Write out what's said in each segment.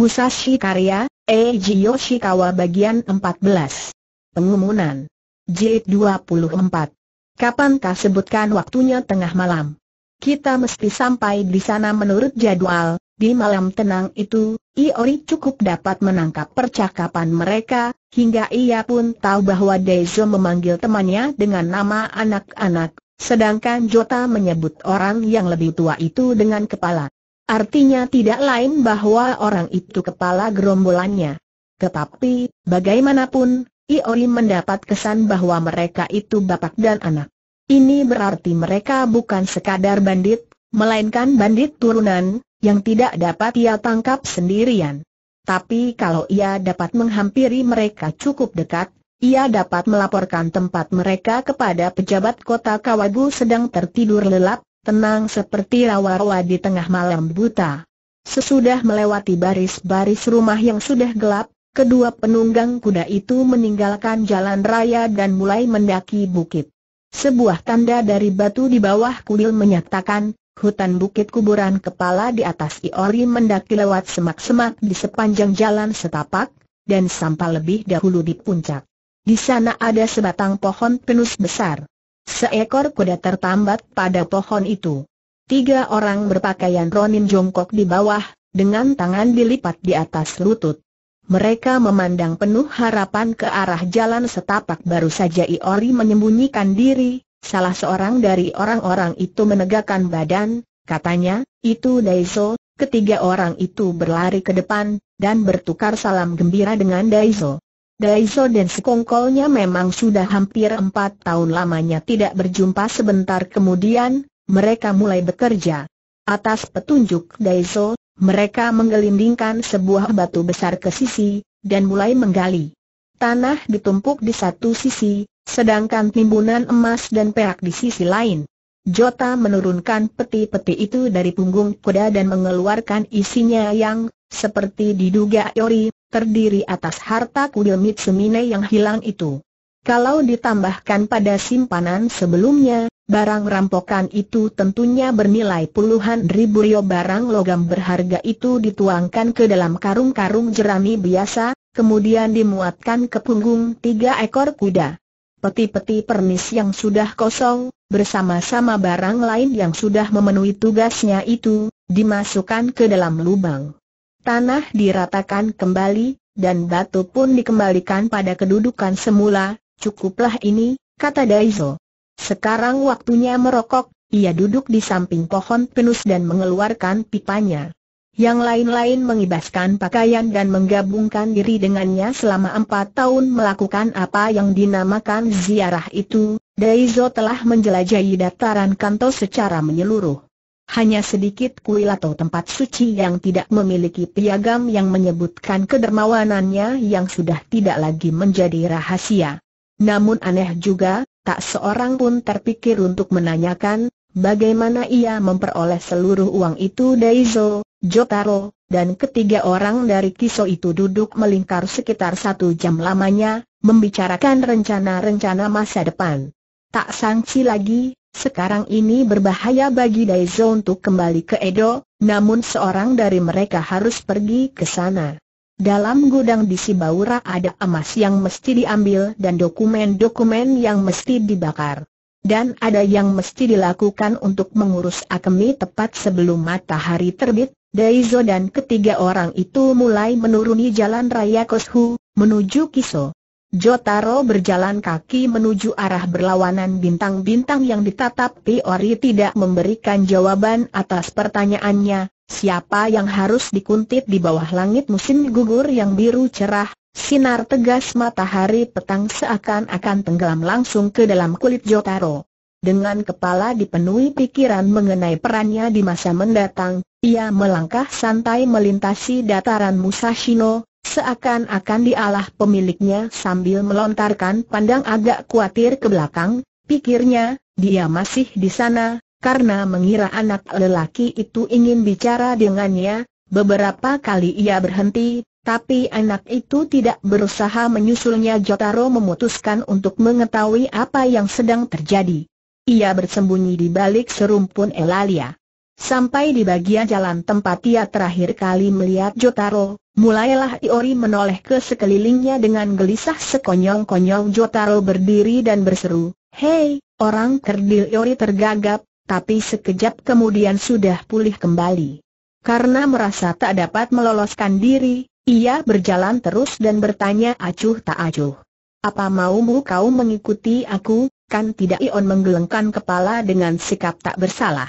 Musashi Karya, Eiji Yoshikawa bagian 14. Pengumuman. Jilid 24. Kapankah sebutkan waktunya tengah malam? Kita mesti sampai di sana menurut jadwal, di malam tenang itu, Iori cukup dapat menangkap percakapan mereka, hingga ia pun tahu bahwa Dezo memanggil temannya dengan nama anak-anak, sedangkan Jota menyebut orang yang lebih tua itu dengan kepala. Artinya tidak lain bahwa orang itu kepala gerombolannya. Tetapi, bagaimanapun, Iori mendapat kesan bahwa mereka itu bapak dan anak. Ini berarti mereka bukan sekadar bandit, melainkan bandit turunan, yang tidak dapat ia tangkap sendirian. Tapi kalau ia dapat menghampiri mereka cukup dekat, ia dapat melaporkan tempat mereka kepada pejabat kota Kawagu sedang tertidur lelap, tenang seperti rawa-rawa di tengah malam buta. Sesudah melewati baris-baris rumah yang sudah gelap, kedua penunggang kuda itu meninggalkan jalan raya dan mulai mendaki bukit. Sebuah tanda dari batu di bawah kuil menyatakan, hutan bukit kuburan kepala di atas Iori mendaki lewat semak-semak di sepanjang jalan setapak, dan sampai lebih dahulu di puncak. Di sana ada sebatang pohon pinus besar. Seekor kuda tertambat pada pohon itu. Tiga orang berpakaian ronin jongkok di bawah, dengan tangan dilipat di atas lutut. Mereka memandang penuh harapan ke arah jalan setapak baru saja Iori menyembunyikan diri, salah seorang dari orang-orang itu menegakkan badan, katanya, itu Daiso, ketiga orang itu berlari ke depan, dan bertukar salam gembira dengan Daiso. Daiso dan sekongkolnya memang sudah hampir empat tahun lamanya tidak berjumpa sebentar kemudian, mereka mulai bekerja. Atas petunjuk Daiso, mereka menggelindingkan sebuah batu besar ke sisi, dan mulai menggali. Tanah ditumpuk di satu sisi, sedangkan timbunan emas dan perak di sisi lain. Jota menurunkan peti-peti itu dari punggung kuda dan mengeluarkan isinya yang, seperti diduga Yori, terdiri atas harta kuil Mitsumine yang hilang itu. Kalau ditambahkan pada simpanan sebelumnya, barang rampokan itu tentunya bernilai puluhan ribu rio barang logam berharga itu dituangkan ke dalam karung-karung jerami biasa, kemudian dimuatkan ke punggung tiga ekor kuda. Peti-peti permis yang sudah kosong, bersama-sama barang lain yang sudah memenuhi tugasnya itu, dimasukkan ke dalam lubang. Tanah diratakan kembali, dan batu pun dikembalikan pada kedudukan semula, cukuplah ini, kata Daiso. Sekarang waktunya merokok, ia duduk di samping pohon pinus dan mengeluarkan pipanya. Yang lain-lain mengibaskan pakaian dan menggabungkan diri dengannya selama empat tahun melakukan apa yang dinamakan ziarah itu, Daizo telah menjelajahi dataran kanto secara menyeluruh hanya sedikit kuil atau tempat suci yang tidak memiliki piagam yang menyebutkan kedermawanannya yang sudah tidak lagi menjadi rahasia. Namun aneh juga, tak seorang pun terpikir untuk menanyakan, bagaimana ia memperoleh seluruh uang itu Daizo, Jotaro, dan ketiga orang dari Kiso itu duduk melingkar sekitar satu jam lamanya, membicarakan rencana-rencana masa depan. Tak sangsi lagi, sekarang ini berbahaya bagi Daizo untuk kembali ke Edo, namun seorang dari mereka harus pergi ke sana. Dalam gudang di Sibaura ada emas yang mesti diambil dan dokumen-dokumen yang mesti dibakar. Dan ada yang mesti dilakukan untuk mengurus Akemi tepat sebelum matahari terbit, Daizo dan ketiga orang itu mulai menuruni jalan raya Koshu, menuju Kiso. Jotaro berjalan kaki menuju arah berlawanan bintang-bintang yang ditatap Piori tidak memberikan jawaban atas pertanyaannya, siapa yang harus dikuntit di bawah langit musim gugur yang biru cerah, sinar tegas matahari petang seakan-akan tenggelam langsung ke dalam kulit Jotaro. Dengan kepala dipenuhi pikiran mengenai perannya di masa mendatang, ia melangkah santai melintasi dataran Musashino, Seakan-akan dialah pemiliknya sambil melontarkan pandang agak khawatir ke belakang, pikirnya, dia masih di sana, karena mengira anak lelaki itu ingin bicara dengannya, beberapa kali ia berhenti, tapi anak itu tidak berusaha menyusulnya Jotaro memutuskan untuk mengetahui apa yang sedang terjadi. Ia bersembunyi di balik serumpun Elalia. Sampai di bagian jalan tempat ia terakhir kali melihat Jotaro, mulailah Iori menoleh ke sekelilingnya dengan gelisah sekonyong-konyong Jotaro berdiri dan berseru, Hei, orang kerdil Iori tergagap, tapi sekejap kemudian sudah pulih kembali. Karena merasa tak dapat meloloskan diri, ia berjalan terus dan bertanya acuh tak acuh. Apa maumu kau mengikuti aku, kan tidak Ion menggelengkan kepala dengan sikap tak bersalah.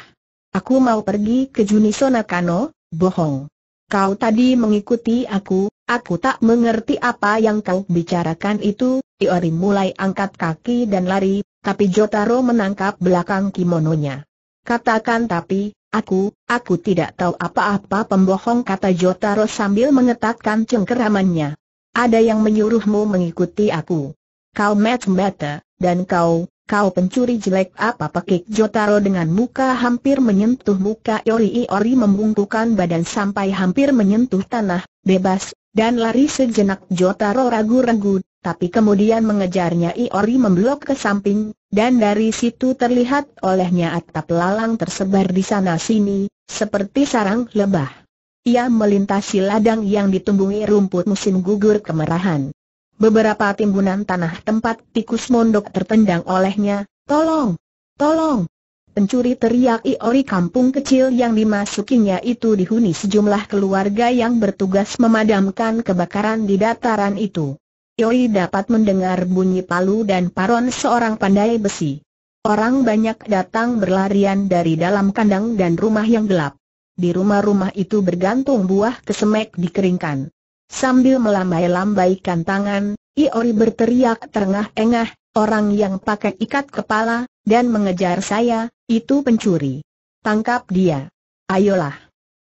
Aku mau pergi ke Juniso Kano, bohong. Kau tadi mengikuti aku, aku tak mengerti apa yang kau bicarakan itu, Iori mulai angkat kaki dan lari, tapi Jotaro menangkap belakang kimononya. Katakan tapi, aku, aku tidak tahu apa-apa pembohong kata Jotaro sambil mengetatkan cengkeramannya. Ada yang menyuruhmu mengikuti aku. Kau match mata, dan kau, Kau pencuri jelek apa pekik Jotaro dengan muka hampir menyentuh muka Yori Iori membungkukan badan sampai hampir menyentuh tanah, bebas, dan lari sejenak Jotaro ragu-ragu, tapi kemudian mengejarnya Iori memblok ke samping, dan dari situ terlihat olehnya atap lalang tersebar di sana-sini, seperti sarang lebah. Ia melintasi ladang yang ditumbuhi rumput musim gugur kemerahan. Beberapa timbunan tanah tempat tikus mondok tertendang olehnya, tolong, tolong. Pencuri teriak Iori kampung kecil yang dimasukinya itu dihuni sejumlah keluarga yang bertugas memadamkan kebakaran di dataran itu. Iori dapat mendengar bunyi palu dan paron seorang pandai besi. Orang banyak datang berlarian dari dalam kandang dan rumah yang gelap. Di rumah-rumah itu bergantung buah kesemek dikeringkan. Sambil melambai-lambaikan tangan, Iori berteriak terengah-engah, orang yang pakai ikat kepala, dan mengejar saya, itu pencuri. Tangkap dia. Ayolah.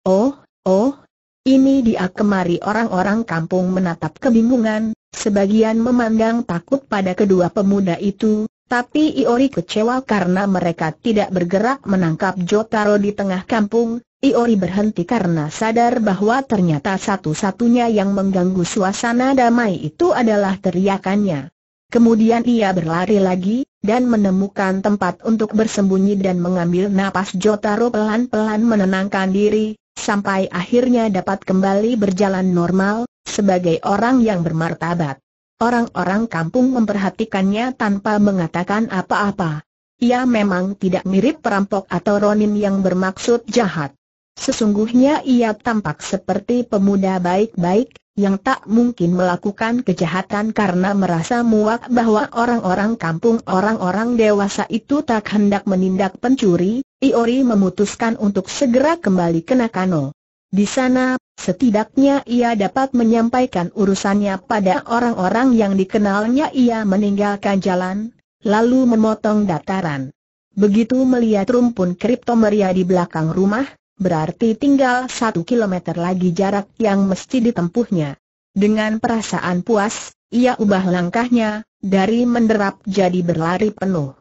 Oh, oh. Ini dia kemari orang-orang kampung menatap kebingungan, sebagian memandang takut pada kedua pemuda itu, tapi Iori kecewa karena mereka tidak bergerak menangkap Jotaro di tengah kampung, Iori berhenti karena sadar bahwa ternyata satu-satunya yang mengganggu suasana damai itu adalah teriakannya. Kemudian ia berlari lagi, dan menemukan tempat untuk bersembunyi dan mengambil napas Jotaro pelan-pelan menenangkan diri, sampai akhirnya dapat kembali berjalan normal, sebagai orang yang bermartabat. Orang-orang kampung memperhatikannya tanpa mengatakan apa-apa. Ia memang tidak mirip perampok atau ronin yang bermaksud jahat. Sesungguhnya ia tampak seperti pemuda baik-baik, yang tak mungkin melakukan kejahatan karena merasa muak bahwa orang-orang kampung orang-orang dewasa itu tak hendak menindak pencuri, Iori memutuskan untuk segera kembali ke Nakano. Di sana, setidaknya ia dapat menyampaikan urusannya pada orang-orang yang dikenalnya ia meninggalkan jalan, lalu memotong dataran. Begitu melihat rumpun kripto kriptomeria di belakang rumah, berarti tinggal satu kilometer lagi jarak yang mesti ditempuhnya. Dengan perasaan puas, ia ubah langkahnya, dari menderap jadi berlari penuh.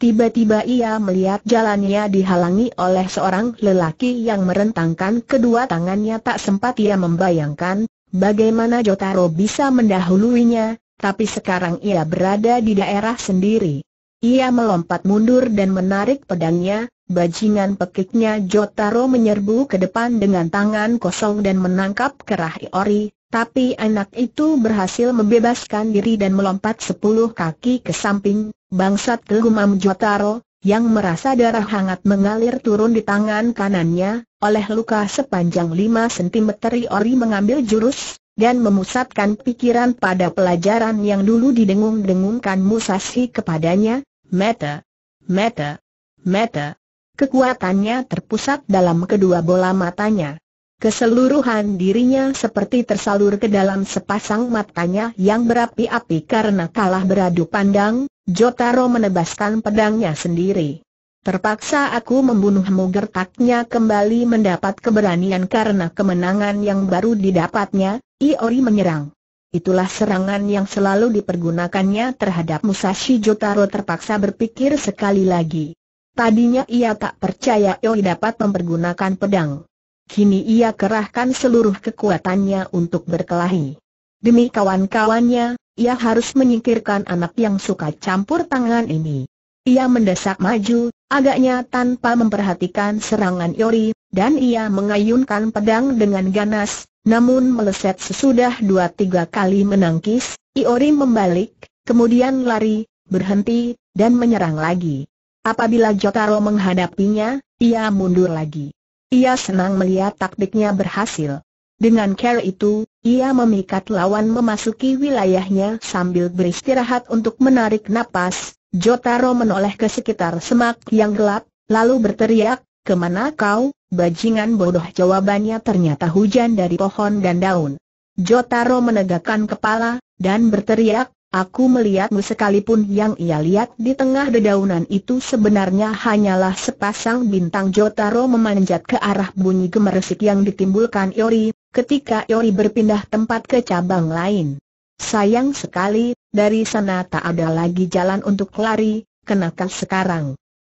Tiba-tiba ia melihat jalannya dihalangi oleh seorang lelaki yang merentangkan kedua tangannya tak sempat ia membayangkan, bagaimana Jotaro bisa mendahuluinya, tapi sekarang ia berada di daerah sendiri. Ia melompat mundur dan menarik pedangnya, Bajingan pekiknya Jotaro menyerbu ke depan dengan tangan kosong dan menangkap kerah Iori, tapi anak itu berhasil membebaskan diri dan melompat sepuluh kaki ke samping, bangsat kegumam Jotaro, yang merasa darah hangat mengalir turun di tangan kanannya, oleh luka sepanjang lima cm Iori mengambil jurus, dan memusatkan pikiran pada pelajaran yang dulu didengung-dengungkan Musashi kepadanya, meta, meta, meta. Kekuatannya terpusat dalam kedua bola matanya. Keseluruhan dirinya seperti tersalur ke dalam sepasang matanya yang berapi-api karena kalah beradu pandang, Jotaro menebaskan pedangnya sendiri. Terpaksa aku membunuhmu gertaknya kembali mendapat keberanian karena kemenangan yang baru didapatnya, Iori menyerang. Itulah serangan yang selalu dipergunakannya terhadap Musashi Jotaro terpaksa berpikir sekali lagi. Tadinya ia tak percaya Yoi dapat mempergunakan pedang. Kini ia kerahkan seluruh kekuatannya untuk berkelahi. Demi kawan-kawannya, ia harus menyingkirkan anak yang suka campur tangan ini. Ia mendesak maju, agaknya tanpa memperhatikan serangan Yori, dan ia mengayunkan pedang dengan ganas, namun meleset sesudah dua tiga kali menangkis, Iori membalik, kemudian lari, berhenti, dan menyerang lagi. Apabila Jotaro menghadapinya, ia mundur lagi. Ia senang melihat taktiknya berhasil. Dengan cara itu, ia memikat lawan memasuki wilayahnya sambil beristirahat untuk menarik napas. Jotaro menoleh ke sekitar semak yang gelap, lalu berteriak, Kemana kau, bajingan bodoh? Jawabannya ternyata hujan dari pohon dan daun. Jotaro menegakkan kepala, dan berteriak, Aku melihatmu sekalipun yang ia lihat di tengah dedaunan itu sebenarnya hanyalah sepasang bintang Jotaro memanjat ke arah bunyi gemeresik yang ditimbulkan Yori, ketika Yori berpindah tempat ke cabang lain. Sayang sekali, dari sana tak ada lagi jalan untuk lari, kenakan sekarang.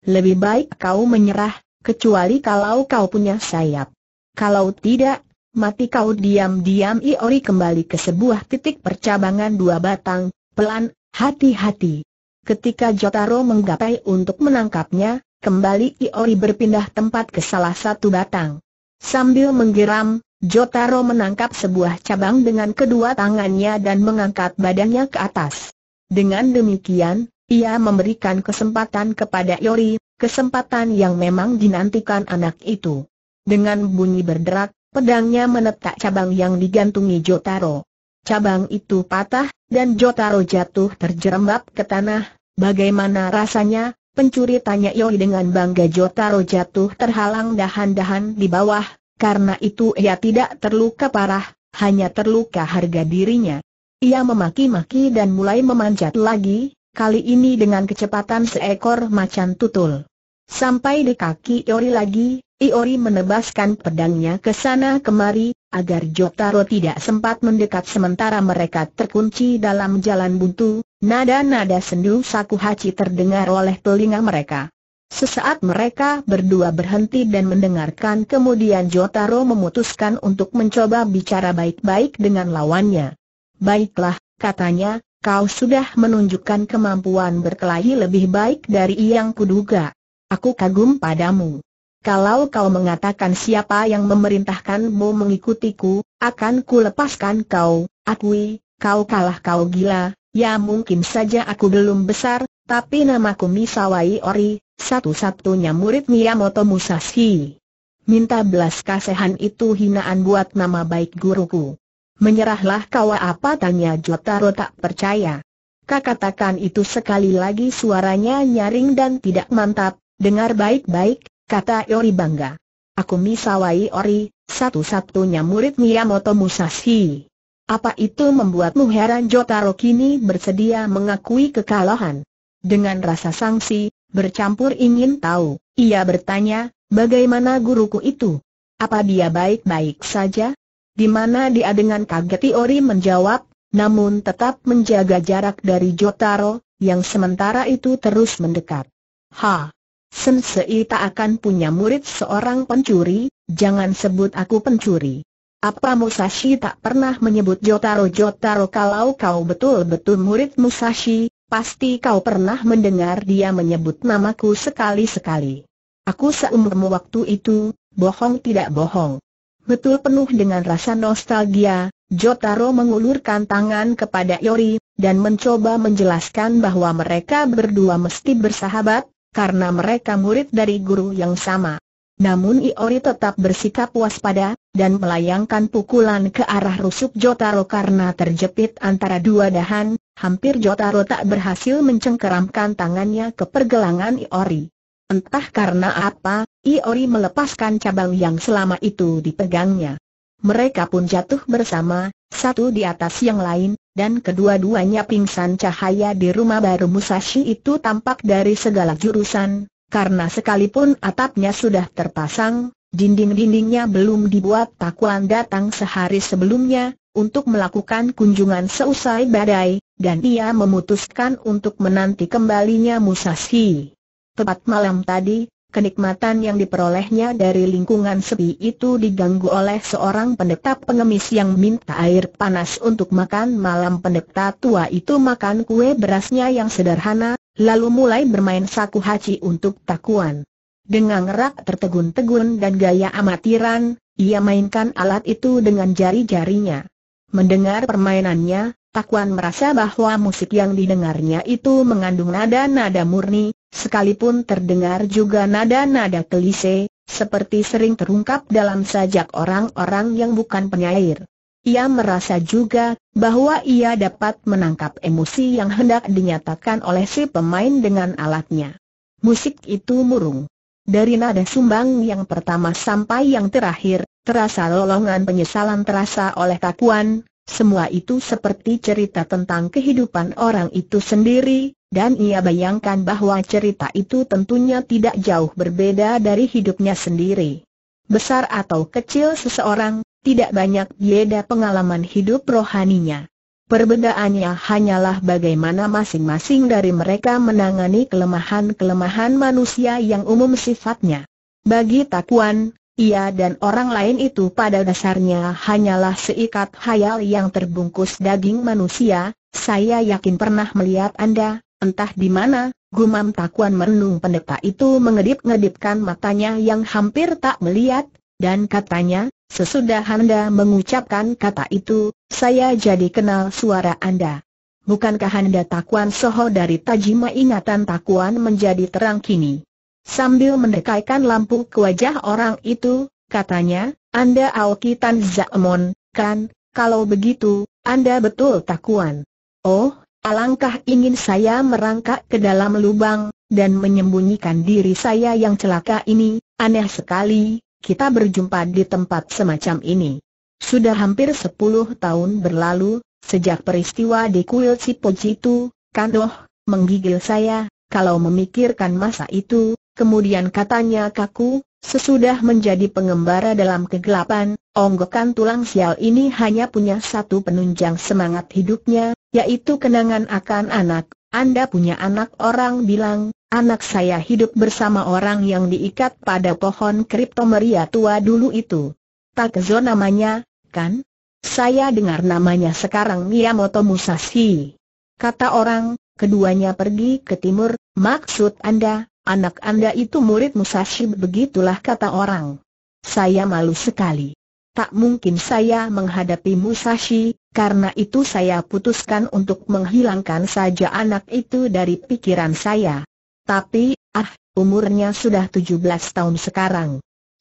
Lebih baik kau menyerah, kecuali kalau kau punya sayap. Kalau tidak, mati kau diam-diam Iori kembali ke sebuah titik percabangan dua batang, Pelan, hati-hati. Ketika Jotaro menggapai untuk menangkapnya, kembali Iori berpindah tempat ke salah satu batang. Sambil menggeram, Jotaro menangkap sebuah cabang dengan kedua tangannya dan mengangkat badannya ke atas. Dengan demikian, ia memberikan kesempatan kepada Iori, kesempatan yang memang dinantikan anak itu. Dengan bunyi berderak, pedangnya menetak cabang yang digantungi Jotaro cabang itu patah, dan Jotaro jatuh terjerembab ke tanah. Bagaimana rasanya? Pencuri tanya Yoi dengan bangga Jotaro jatuh terhalang dahan-dahan di bawah, karena itu ia tidak terluka parah, hanya terluka harga dirinya. Ia memaki-maki dan mulai memanjat lagi, kali ini dengan kecepatan seekor macan tutul. Sampai di kaki Iori lagi, Iori menebaskan pedangnya ke sana kemari, agar Jotaro tidak sempat mendekat sementara mereka terkunci dalam jalan buntu, nada-nada sendu Sakuhachi terdengar oleh telinga mereka. Sesaat mereka berdua berhenti dan mendengarkan kemudian Jotaro memutuskan untuk mencoba bicara baik-baik dengan lawannya. Baiklah, katanya, kau sudah menunjukkan kemampuan berkelahi lebih baik dari yang kuduga. Aku kagum padamu. Kalau kau mengatakan siapa yang memerintahkanmu mengikutiku, akan ku lepaskan kau, akui, kau kalah kau gila, ya mungkin saja aku belum besar, tapi namaku Misawai Ori, satu-satunya murid Miyamoto Musashi. Minta belas kasihan itu hinaan buat nama baik guruku. Menyerahlah kau apa tanya Jotaro tak percaya. Kakatakan itu sekali lagi suaranya nyaring dan tidak mantap, dengar baik-baik, kata Yori bangga. Aku Misawai Ori, satu-satunya murid Miyamoto Musashi. Apa itu membuatmu heran Jotaro kini bersedia mengakui kekalahan? Dengan rasa sangsi, bercampur ingin tahu, ia bertanya, bagaimana guruku itu? Apa dia baik-baik saja? Di mana dia dengan kaget Ori menjawab, namun tetap menjaga jarak dari Jotaro, yang sementara itu terus mendekat. Ha! Sensei tak akan punya murid seorang pencuri, jangan sebut aku pencuri. Apa Musashi tak pernah menyebut Jotaro Jotaro kalau kau betul-betul murid Musashi, pasti kau pernah mendengar dia menyebut namaku sekali-sekali. Aku seumurmu waktu itu, bohong tidak bohong. Betul penuh dengan rasa nostalgia, Jotaro mengulurkan tangan kepada Yori, dan mencoba menjelaskan bahwa mereka berdua mesti bersahabat, karena mereka murid dari guru yang sama. Namun Iori tetap bersikap waspada, dan melayangkan pukulan ke arah rusuk Jotaro karena terjepit antara dua dahan, hampir Jotaro tak berhasil mencengkeramkan tangannya ke pergelangan Iori. Entah karena apa, Iori melepaskan cabang yang selama itu dipegangnya. Mereka pun jatuh bersama, satu di atas yang lain, dan kedua-duanya pingsan cahaya di rumah baru Musashi itu tampak dari segala jurusan, karena sekalipun atapnya sudah terpasang, dinding-dindingnya belum dibuat takuan datang sehari sebelumnya, untuk melakukan kunjungan seusai badai, dan ia memutuskan untuk menanti kembalinya Musashi. Tepat malam tadi, kenikmatan yang diperolehnya dari lingkungan sepi itu diganggu oleh seorang pendeta pengemis yang minta air panas untuk makan malam pendeta tua itu makan kue berasnya yang sederhana, lalu mulai bermain saku haji untuk takuan. Dengan rak tertegun-tegun dan gaya amatiran, ia mainkan alat itu dengan jari-jarinya. Mendengar permainannya, Takuan merasa bahwa musik yang didengarnya itu mengandung nada-nada murni, sekalipun terdengar juga nada-nada kelise, seperti sering terungkap dalam sajak orang-orang yang bukan penyair. Ia merasa juga bahwa ia dapat menangkap emosi yang hendak dinyatakan oleh si pemain dengan alatnya. Musik itu murung. Dari nada sumbang yang pertama sampai yang terakhir, terasa lolongan penyesalan terasa oleh Takuan. Semua itu seperti cerita tentang kehidupan orang itu sendiri, dan ia bayangkan bahwa cerita itu tentunya tidak jauh berbeda dari hidupnya sendiri. Besar atau kecil seseorang, tidak banyak beda pengalaman hidup rohaninya. Perbedaannya hanyalah bagaimana masing-masing dari mereka menangani kelemahan-kelemahan manusia yang umum sifatnya. Bagi Takuan, ia dan orang lain itu pada dasarnya hanyalah seikat hayal yang terbungkus daging manusia, saya yakin pernah melihat Anda, entah di mana, gumam takuan merenung. pendeta itu mengedip-ngedipkan matanya yang hampir tak melihat, dan katanya, sesudah Anda mengucapkan kata itu, saya jadi kenal suara Anda. Bukankah Anda takuan soho dari tajima ingatan takuan menjadi terang kini? Sambil mendekaikan lampu ke wajah orang itu, katanya, Anda Aoki Tan Zaemon, kan? Kalau begitu, Anda betul takuan. Oh, alangkah ingin saya merangkak ke dalam lubang, dan menyembunyikan diri saya yang celaka ini, aneh sekali, kita berjumpa di tempat semacam ini. Sudah hampir sepuluh tahun berlalu, sejak peristiwa di kuil Sipoji itu, Kandoh, menggigil saya, kalau memikirkan masa itu, Kemudian katanya kaku, sesudah menjadi pengembara dalam kegelapan, onggokan tulang sial ini hanya punya satu penunjang semangat hidupnya, yaitu kenangan akan anak. Anda punya anak orang bilang, anak saya hidup bersama orang yang diikat pada pohon kriptomeria tua dulu itu. Takezo namanya, kan? Saya dengar namanya sekarang Miyamoto Musashi. Kata orang, keduanya pergi ke timur, maksud Anda, Anak Anda itu murid Musashi begitulah kata orang. Saya malu sekali. Tak mungkin saya menghadapi Musashi, karena itu saya putuskan untuk menghilangkan saja anak itu dari pikiran saya. Tapi, ah, umurnya sudah 17 tahun sekarang.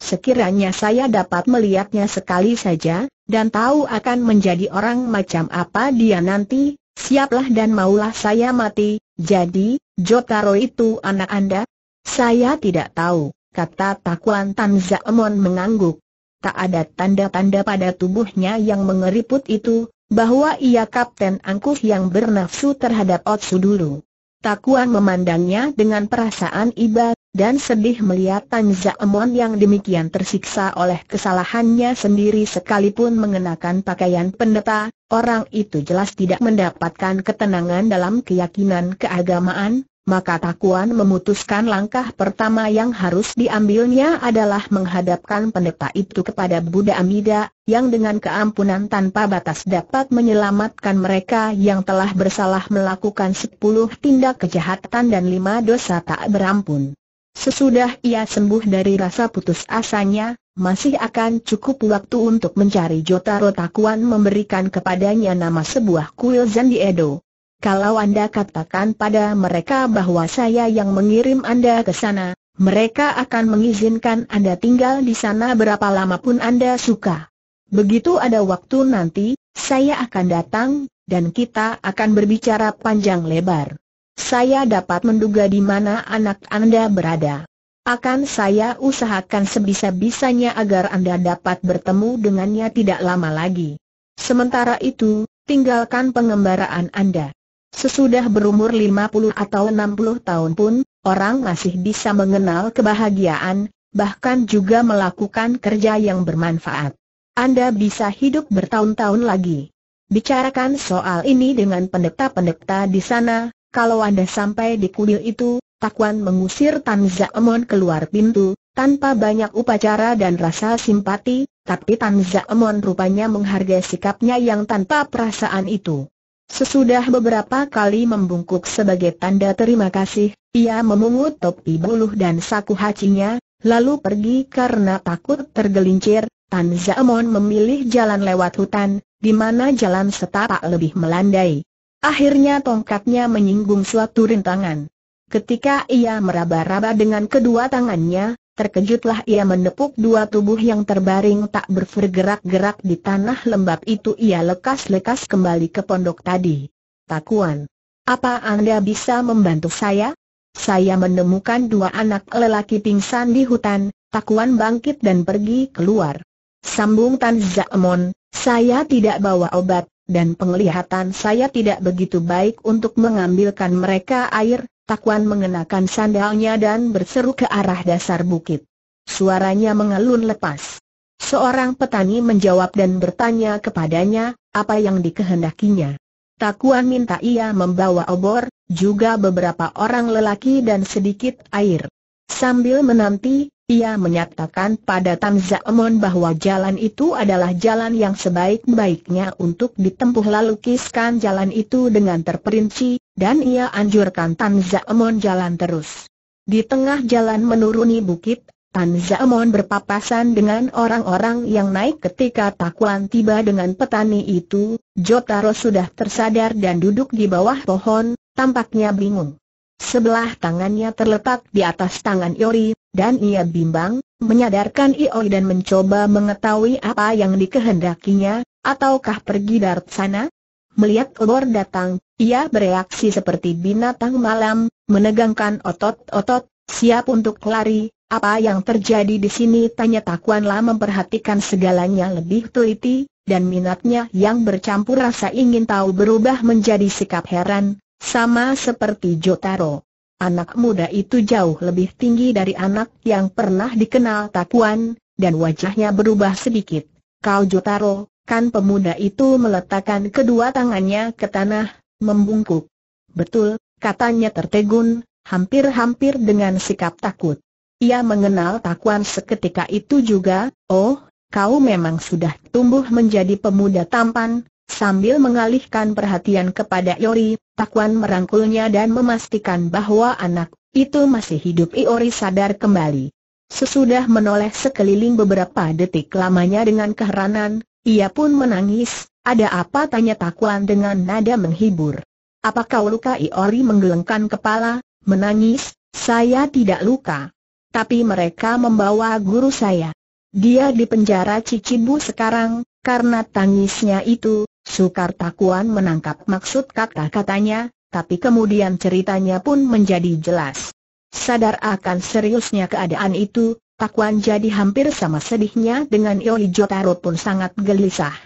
Sekiranya saya dapat melihatnya sekali saja, dan tahu akan menjadi orang macam apa dia nanti, siaplah dan maulah saya mati, jadi, Jotaro itu anak Anda, saya tidak tahu, kata Takuan Tan Zaemon mengangguk. Tak ada tanda-tanda pada tubuhnya yang mengeriput itu, bahwa ia kapten angkuh yang bernafsu terhadap Otsu dulu. Takuan memandangnya dengan perasaan iba, dan sedih melihat Tan Zaemon yang demikian tersiksa oleh kesalahannya sendiri sekalipun mengenakan pakaian pendeta, orang itu jelas tidak mendapatkan ketenangan dalam keyakinan keagamaan, maka Takuan memutuskan langkah pertama yang harus diambilnya adalah menghadapkan pendeta itu kepada Buddha Amida, yang dengan keampunan tanpa batas dapat menyelamatkan mereka yang telah bersalah melakukan sepuluh tindak kejahatan dan lima dosa tak berampun. Sesudah ia sembuh dari rasa putus asanya, masih akan cukup waktu untuk mencari Jotaro Takuan memberikan kepadanya nama sebuah kuil di Edo. Kalau Anda katakan pada mereka bahwa saya yang mengirim Anda ke sana, mereka akan mengizinkan Anda tinggal di sana berapa lama pun Anda suka. Begitu ada waktu nanti, saya akan datang, dan kita akan berbicara panjang lebar. Saya dapat menduga di mana anak Anda berada. Akan saya usahakan sebisa-bisanya agar Anda dapat bertemu dengannya tidak lama lagi. Sementara itu, tinggalkan pengembaraan Anda. Sesudah berumur 50 atau 60 tahun pun, orang masih bisa mengenal kebahagiaan, bahkan juga melakukan kerja yang bermanfaat. Anda bisa hidup bertahun-tahun lagi. Bicarakan soal ini dengan pendeta-pendeta di sana, kalau Anda sampai di kuil itu, Takwan mengusir Tan Zaemon keluar pintu, tanpa banyak upacara dan rasa simpati, tapi Tan Zaemon rupanya menghargai sikapnya yang tanpa perasaan itu. Sesudah beberapa kali membungkuk sebagai tanda terima kasih, ia memungut topi buluh dan saku hacinya, lalu pergi karena takut tergelincir. Tan Zamon memilih jalan lewat hutan, di mana jalan setapak lebih melandai. Akhirnya tongkatnya menyinggung suatu rintangan. Ketika ia meraba-raba dengan kedua tangannya, Terkejutlah ia menepuk dua tubuh yang terbaring tak bergerak-gerak di tanah lembab itu ia lekas-lekas kembali ke pondok tadi. Takuan. Apa Anda bisa membantu saya? Saya menemukan dua anak lelaki pingsan di hutan, Takuan bangkit dan pergi keluar. Sambung Tan Zaemon, saya tidak bawa obat, dan penglihatan saya tidak begitu baik untuk mengambilkan mereka air, Takuan mengenakan sandalnya dan berseru ke arah dasar bukit. Suaranya mengelun lepas. Seorang petani menjawab dan bertanya kepadanya, apa yang dikehendakinya. Takuan minta ia membawa obor, juga beberapa orang lelaki dan sedikit air. Sambil menanti, ia menyatakan pada Tan Zaemon bahwa jalan itu adalah jalan yang sebaik-baiknya untuk ditempuh lalu kiskan jalan itu dengan terperinci, dan ia anjurkan Tan Zaemon jalan terus. Di tengah jalan menuruni bukit, Tan Zaemon berpapasan dengan orang-orang yang naik ketika Takuan tiba dengan petani itu, Jotaro sudah tersadar dan duduk di bawah pohon, tampaknya bingung. Sebelah tangannya terletak di atas tangan Yori, dan ia bimbang, menyadarkan Ioi dan mencoba mengetahui apa yang dikehendakinya, ataukah pergi dari sana? Melihat obor datang, ia bereaksi seperti binatang malam, menegangkan otot-otot, siap untuk lari. Apa yang terjadi di sini? Tanya Takuan lama memperhatikan segalanya lebih teliti, dan minatnya yang bercampur rasa ingin tahu berubah menjadi sikap heran, sama seperti Jotaro. Anak muda itu jauh lebih tinggi dari anak yang pernah dikenal Takuan, dan wajahnya berubah sedikit. Kau Jotaro, kan pemuda itu meletakkan kedua tangannya ke tanah, membungkuk. Betul, katanya tertegun, hampir-hampir dengan sikap takut. Ia mengenal Takuan seketika itu juga, oh, kau memang sudah tumbuh menjadi pemuda tampan, Sambil mengalihkan perhatian kepada Iori, Takuan merangkulnya dan memastikan bahwa anak itu masih hidup Iori sadar kembali. Sesudah menoleh sekeliling beberapa detik lamanya dengan keheranan, ia pun menangis, ada apa tanya Takuan dengan nada menghibur. Apakah kau luka Iori menggelengkan kepala, menangis, saya tidak luka. Tapi mereka membawa guru saya. Dia di penjara Cicibu sekarang, karena tangisnya itu, Sukar Takuan menangkap maksud kata-katanya, tapi kemudian ceritanya pun menjadi jelas. Sadar akan seriusnya keadaan itu, Takuan jadi hampir sama sedihnya dengan Yoi Jotaro pun sangat gelisah.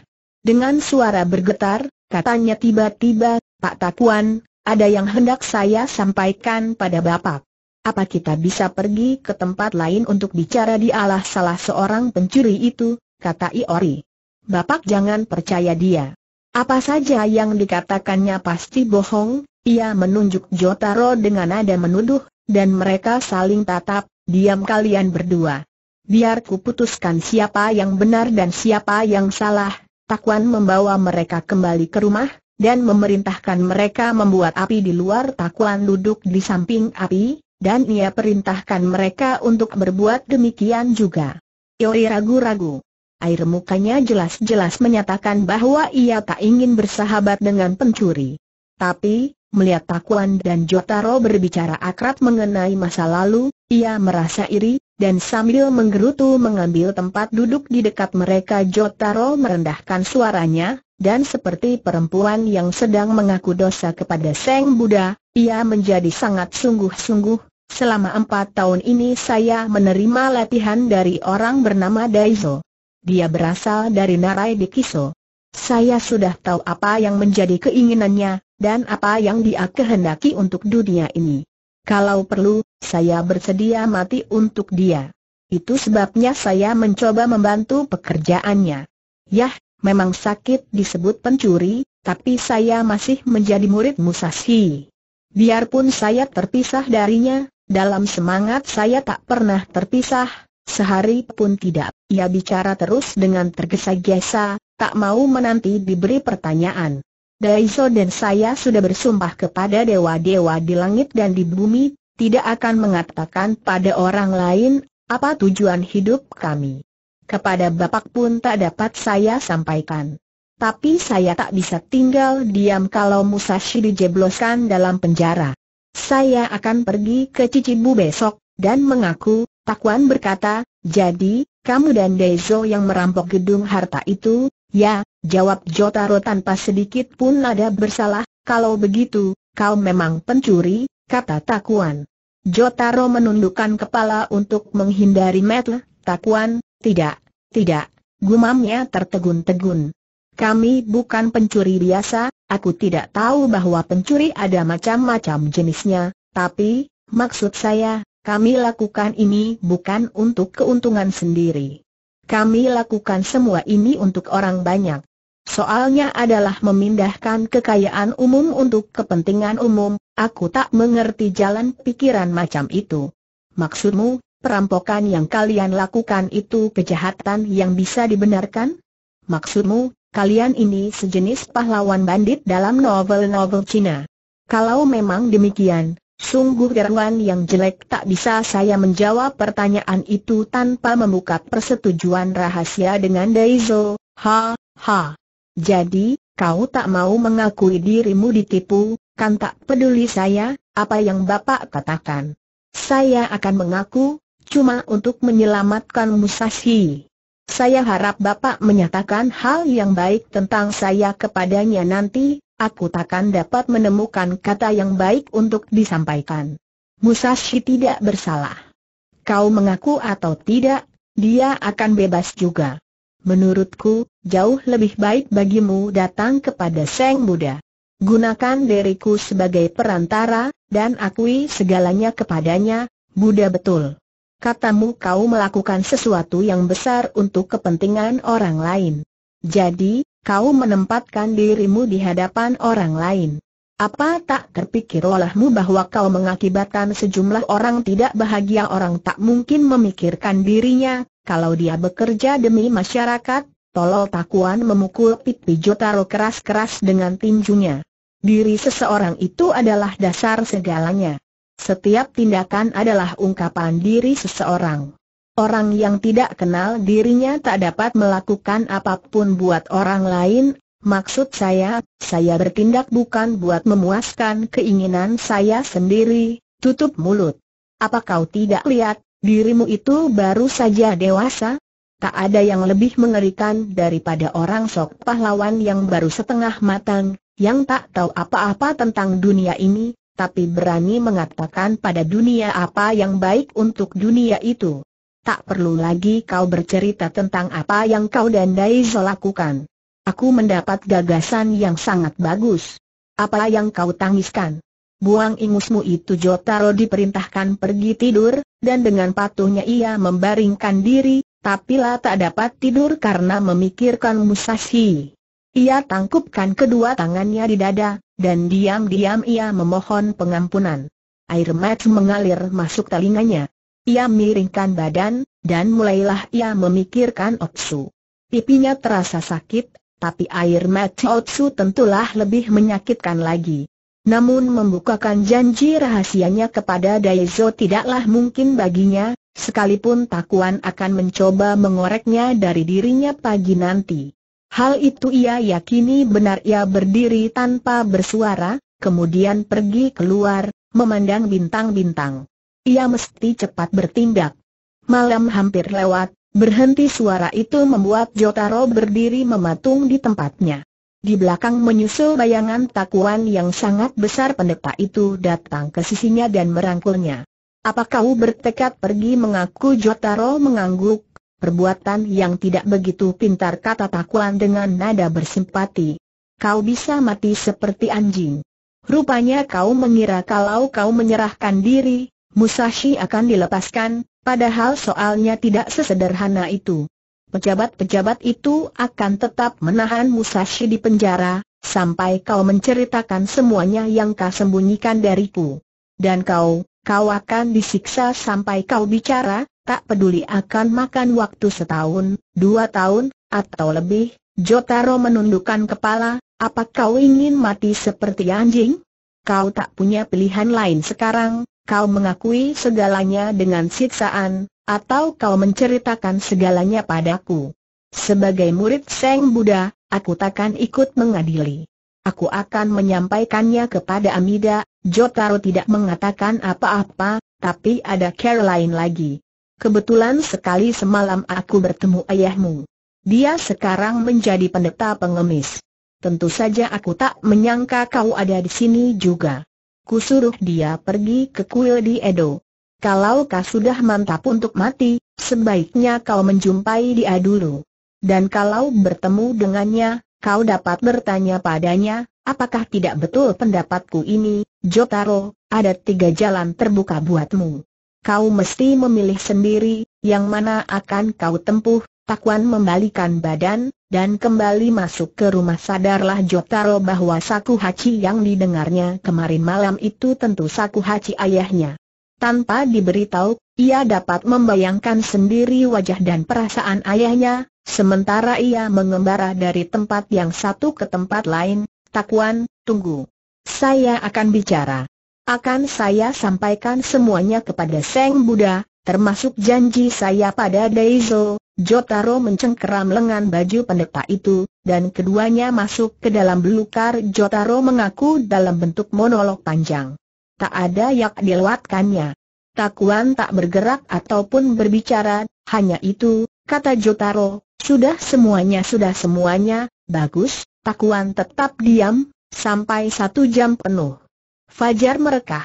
Dengan suara bergetar, katanya tiba-tiba, Pak Takuan, ada yang hendak saya sampaikan pada Bapak. Apa kita bisa pergi ke tempat lain untuk bicara di alah salah seorang pencuri itu, kata Iori. Bapak jangan percaya dia. Apa saja yang dikatakannya pasti bohong, ia menunjuk Jotaro dengan nada menuduh, dan mereka saling tatap, diam kalian berdua. Biar putuskan siapa yang benar dan siapa yang salah, Takuan membawa mereka kembali ke rumah, dan memerintahkan mereka membuat api di luar Takuan duduk di samping api, dan ia perintahkan mereka untuk berbuat demikian juga. Yori ragu-ragu air mukanya jelas-jelas menyatakan bahwa ia tak ingin bersahabat dengan pencuri. Tapi, melihat Takuan dan Jotaro berbicara akrab mengenai masa lalu, ia merasa iri, dan sambil menggerutu mengambil tempat duduk di dekat mereka Jotaro merendahkan suaranya, dan seperti perempuan yang sedang mengaku dosa kepada Seng Buddha, ia menjadi sangat sungguh-sungguh, Selama empat tahun ini saya menerima latihan dari orang bernama Daizo. Dia berasal dari Narai Dikiso. Saya sudah tahu apa yang menjadi keinginannya, dan apa yang dia kehendaki untuk dunia ini. Kalau perlu, saya bersedia mati untuk dia. Itu sebabnya saya mencoba membantu pekerjaannya. Yah, memang sakit disebut pencuri, tapi saya masih menjadi murid Musashi. Biarpun saya terpisah darinya, dalam semangat saya tak pernah terpisah, Sehari pun tidak, ia bicara terus dengan tergesa-gesa, tak mau menanti diberi pertanyaan. Daiso dan saya sudah bersumpah kepada dewa-dewa di langit dan di bumi, tidak akan mengatakan pada orang lain, apa tujuan hidup kami. Kepada Bapak pun tak dapat saya sampaikan. Tapi saya tak bisa tinggal diam kalau Musashi dijebloskan dalam penjara. Saya akan pergi ke Cicibu besok, dan mengaku, Takuan berkata, jadi, kamu dan Dezo yang merampok gedung harta itu, ya, jawab Jotaro tanpa sedikit pun nada bersalah, kalau begitu, kau memang pencuri, kata Takuan. Jotaro menundukkan kepala untuk menghindari metel, Takuan, tidak, tidak, gumamnya tertegun-tegun. Kami bukan pencuri biasa, aku tidak tahu bahwa pencuri ada macam-macam jenisnya, tapi, maksud saya, kami lakukan ini bukan untuk keuntungan sendiri. Kami lakukan semua ini untuk orang banyak. Soalnya adalah memindahkan kekayaan umum untuk kepentingan umum, aku tak mengerti jalan pikiran macam itu. Maksudmu, perampokan yang kalian lakukan itu kejahatan yang bisa dibenarkan? Maksudmu, kalian ini sejenis pahlawan bandit dalam novel-novel Cina? Kalau memang demikian, Sungguh gerangan yang jelek tak bisa saya menjawab pertanyaan itu tanpa membuka persetujuan rahasia dengan Daiso. ha, ha. Jadi, kau tak mau mengakui dirimu ditipu, kan tak peduli saya, apa yang Bapak katakan. Saya akan mengaku, cuma untuk menyelamatkan Musashi. Saya harap Bapak menyatakan hal yang baik tentang saya kepadanya nanti, aku takkan dapat menemukan kata yang baik untuk disampaikan. Musashi tidak bersalah. Kau mengaku atau tidak, dia akan bebas juga. Menurutku, jauh lebih baik bagimu datang kepada Seng Buddha. Gunakan diriku sebagai perantara, dan akui segalanya kepadanya, Buddha betul. Katamu kau melakukan sesuatu yang besar untuk kepentingan orang lain. Jadi, kau menempatkan dirimu di hadapan orang lain. Apa tak terpikir olehmu bahwa kau mengakibatkan sejumlah orang tidak bahagia orang tak mungkin memikirkan dirinya, kalau dia bekerja demi masyarakat, tolol takuan memukul pipi Jotaro keras-keras dengan tinjunya. Diri seseorang itu adalah dasar segalanya. Setiap tindakan adalah ungkapan diri seseorang. Orang yang tidak kenal dirinya tak dapat melakukan apapun buat orang lain, maksud saya, saya bertindak bukan buat memuaskan keinginan saya sendiri, tutup mulut. Apa kau tidak lihat, dirimu itu baru saja dewasa? Tak ada yang lebih mengerikan daripada orang sok pahlawan yang baru setengah matang, yang tak tahu apa-apa tentang dunia ini, tapi berani mengatakan pada dunia apa yang baik untuk dunia itu tak perlu lagi kau bercerita tentang apa yang kau dan Daiso lakukan. Aku mendapat gagasan yang sangat bagus. Apa yang kau tangiskan? Buang ingusmu itu Jotaro diperintahkan pergi tidur, dan dengan patuhnya ia membaringkan diri, tapi lah tak dapat tidur karena memikirkan Musashi. Ia tangkupkan kedua tangannya di dada, dan diam-diam ia memohon pengampunan. Air mata mengalir masuk telinganya. Ia miringkan badan, dan mulailah ia memikirkan Otsu. Pipinya terasa sakit, tapi air mata Otsu tentulah lebih menyakitkan lagi. Namun membukakan janji rahasianya kepada Daizo tidaklah mungkin baginya, sekalipun Takuan akan mencoba mengoreknya dari dirinya pagi nanti. Hal itu ia yakini benar ia berdiri tanpa bersuara, kemudian pergi keluar, memandang bintang-bintang. Ia mesti cepat bertindak. Malam hampir lewat, berhenti suara itu membuat Jotaro berdiri mematung di tempatnya. Di belakang menyusul bayangan takuan yang sangat besar pendeta itu datang ke sisinya dan merangkulnya. Apa kau bertekad pergi mengaku Jotaro mengangguk, perbuatan yang tidak begitu pintar kata takuan dengan nada bersimpati. Kau bisa mati seperti anjing. Rupanya kau mengira kalau kau menyerahkan diri, Musashi akan dilepaskan, padahal soalnya tidak sesederhana itu. Pejabat-pejabat itu akan tetap menahan Musashi di penjara, sampai kau menceritakan semuanya yang kau sembunyikan dariku. Dan kau, kau akan disiksa sampai kau bicara, tak peduli akan makan waktu setahun, dua tahun, atau lebih. Jotaro menundukkan kepala, apa kau ingin mati seperti anjing? Kau tak punya pilihan lain sekarang, kau mengakui segalanya dengan siksaan, atau kau menceritakan segalanya padaku. Sebagai murid Seng Buddha, aku takkan ikut mengadili. Aku akan menyampaikannya kepada Amida, Jotaro tidak mengatakan apa-apa, tapi ada care lain lagi. Kebetulan sekali semalam aku bertemu ayahmu. Dia sekarang menjadi pendeta pengemis. Tentu saja aku tak menyangka kau ada di sini juga kusuruh dia pergi ke kuil di Edo. Kalau kau sudah mantap untuk mati, sebaiknya kau menjumpai dia dulu. Dan kalau bertemu dengannya, kau dapat bertanya padanya, apakah tidak betul pendapatku ini, Jotaro, ada tiga jalan terbuka buatmu. Kau mesti memilih sendiri, yang mana akan kau tempuh, Takuan membalikan badan, dan kembali masuk ke rumah sadarlah Jotaro bahwa Saku Hachi yang didengarnya kemarin malam itu tentu Saku Hachi ayahnya. Tanpa diberitahu, ia dapat membayangkan sendiri wajah dan perasaan ayahnya, sementara ia mengembara dari tempat yang satu ke tempat lain, Takuan, tunggu. Saya akan bicara. Akan saya sampaikan semuanya kepada Seng Buddha, termasuk janji saya pada Daizo, Jotaro mencengkeram lengan baju pendeta itu, dan keduanya masuk ke dalam belukar Jotaro mengaku dalam bentuk monolog panjang. Tak ada yang dilewatkannya. Takuan tak bergerak ataupun berbicara, hanya itu, kata Jotaro, sudah semuanya sudah semuanya, bagus, Takuan tetap diam, sampai satu jam penuh. Fajar merekah.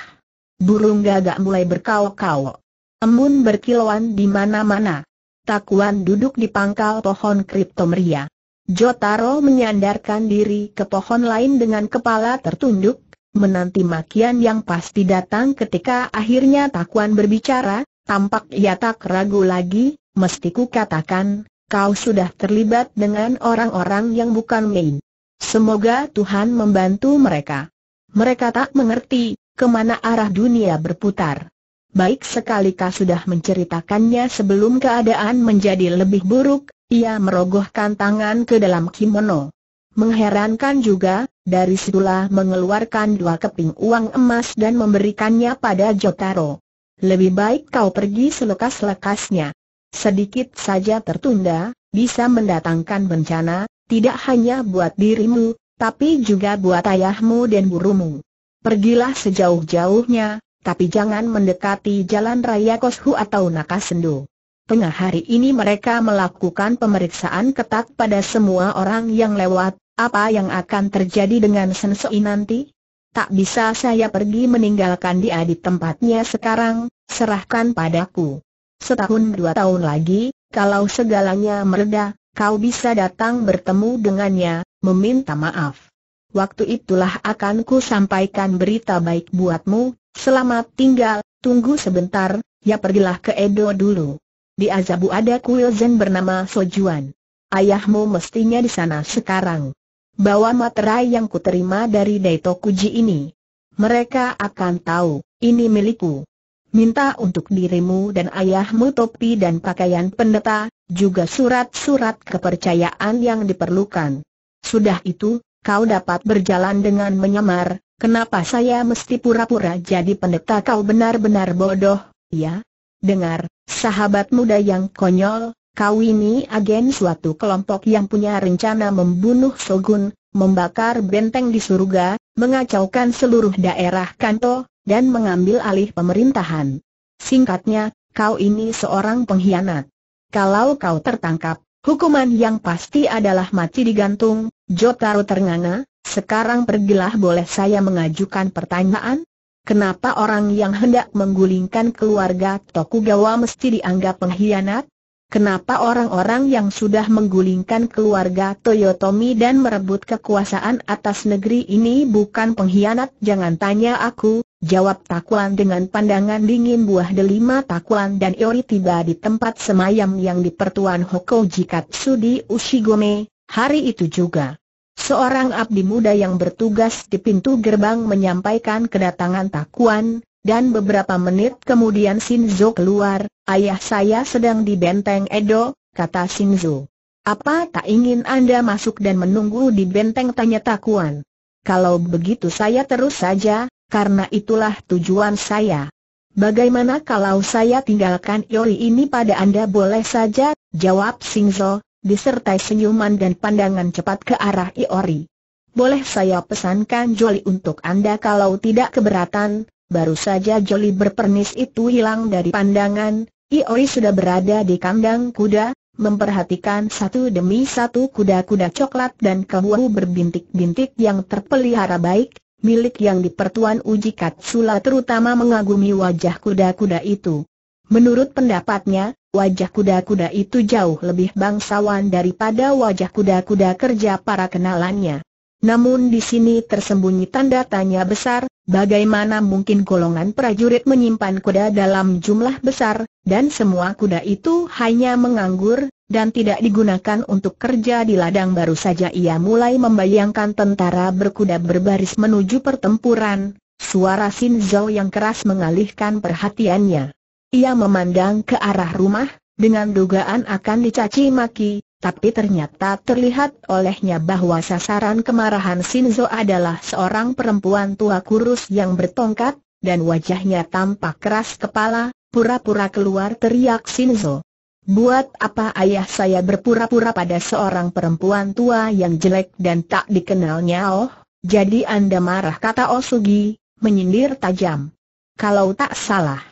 Burung gagak mulai berkau-kau. Embun berkilauan di mana-mana. Takuan duduk di pangkal pohon kriptomeria. Jotaro menyandarkan diri ke pohon lain dengan kepala tertunduk, menanti makian yang pasti datang ketika akhirnya Takuan berbicara, tampak ia tak ragu lagi, "Mesti ku katakan, kau sudah terlibat dengan orang-orang yang bukan main. Semoga Tuhan membantu mereka. Mereka tak mengerti, kemana arah dunia berputar baik sekali kah sudah menceritakannya sebelum keadaan menjadi lebih buruk, ia merogohkan tangan ke dalam kimono. Mengherankan juga, dari situlah mengeluarkan dua keping uang emas dan memberikannya pada Jotaro. Lebih baik kau pergi selekas-lekasnya. Sedikit saja tertunda, bisa mendatangkan bencana, tidak hanya buat dirimu, tapi juga buat ayahmu dan burumu. Pergilah sejauh-jauhnya, tapi jangan mendekati jalan raya Koshu atau Nakasendo. Tengah hari ini mereka melakukan pemeriksaan ketat pada semua orang yang lewat, apa yang akan terjadi dengan Sensei nanti? Tak bisa saya pergi meninggalkan dia di tempatnya sekarang, serahkan padaku. Setahun dua tahun lagi, kalau segalanya mereda, kau bisa datang bertemu dengannya, meminta maaf. Waktu itulah akan ku sampaikan berita baik buatmu, Selamat tinggal, tunggu sebentar, ya pergilah ke Edo dulu. Di Azabu ada kuil Zen bernama Sojuan. Ayahmu mestinya di sana sekarang. Bawa materai yang kuterima dari Daitokuji ini. Mereka akan tahu, ini milikku. Minta untuk dirimu dan ayahmu topi dan pakaian pendeta, juga surat-surat kepercayaan yang diperlukan. Sudah itu, kau dapat berjalan dengan menyamar, Kenapa saya mesti pura-pura jadi pendeta kau benar-benar bodoh, ya? Dengar, sahabat muda yang konyol, kau ini agen suatu kelompok yang punya rencana membunuh Sogun, membakar benteng di surga, mengacaukan seluruh daerah Kanto, dan mengambil alih pemerintahan. Singkatnya, kau ini seorang pengkhianat. Kalau kau tertangkap, hukuman yang pasti adalah mati digantung, Jotaro ternganga, sekarang pergilah boleh saya mengajukan pertanyaan? Kenapa orang yang hendak menggulingkan keluarga Tokugawa mesti dianggap pengkhianat? Kenapa orang-orang yang sudah menggulingkan keluarga Toyotomi dan merebut kekuasaan atas negeri ini bukan pengkhianat? Jangan tanya aku, jawab Takuan dengan pandangan dingin buah delima Takuan dan Iori tiba di tempat semayam yang di Pertuan Hokko Jikatsu di Ushigome, hari itu juga. Seorang abdi muda yang bertugas di pintu gerbang menyampaikan kedatangan Takuan, dan beberapa menit kemudian Shinzo keluar, ayah saya sedang di benteng Edo, kata Shinzo. Apa tak ingin Anda masuk dan menunggu di benteng tanya Takuan? Kalau begitu saya terus saja, karena itulah tujuan saya. Bagaimana kalau saya tinggalkan Yori ini pada Anda boleh saja, jawab Shinzo, disertai senyuman dan pandangan cepat ke arah Iori. Boleh saya pesankan Joli untuk Anda kalau tidak keberatan, baru saja Joli berpernis itu hilang dari pandangan, Iori sudah berada di kandang kuda, memperhatikan satu demi satu kuda-kuda coklat dan kewu berbintik-bintik yang terpelihara baik, milik yang dipertuan uji katsula terutama mengagumi wajah kuda-kuda itu. Menurut pendapatnya, wajah kuda-kuda itu jauh lebih bangsawan daripada wajah kuda-kuda kerja para kenalannya. Namun di sini tersembunyi tanda tanya besar, bagaimana mungkin golongan prajurit menyimpan kuda dalam jumlah besar, dan semua kuda itu hanya menganggur, dan tidak digunakan untuk kerja di ladang baru saja ia mulai membayangkan tentara berkuda berbaris menuju pertempuran, suara Sin Zhao yang keras mengalihkan perhatiannya. Ia memandang ke arah rumah, dengan dugaan akan dicaci maki, tapi ternyata terlihat olehnya bahwa sasaran kemarahan Shinzo adalah seorang perempuan tua kurus yang bertongkat, dan wajahnya tampak keras kepala, pura-pura keluar teriak Shinzo. Buat apa ayah saya berpura-pura pada seorang perempuan tua yang jelek dan tak dikenalnya oh, jadi anda marah kata Osugi, menyindir tajam. Kalau tak salah,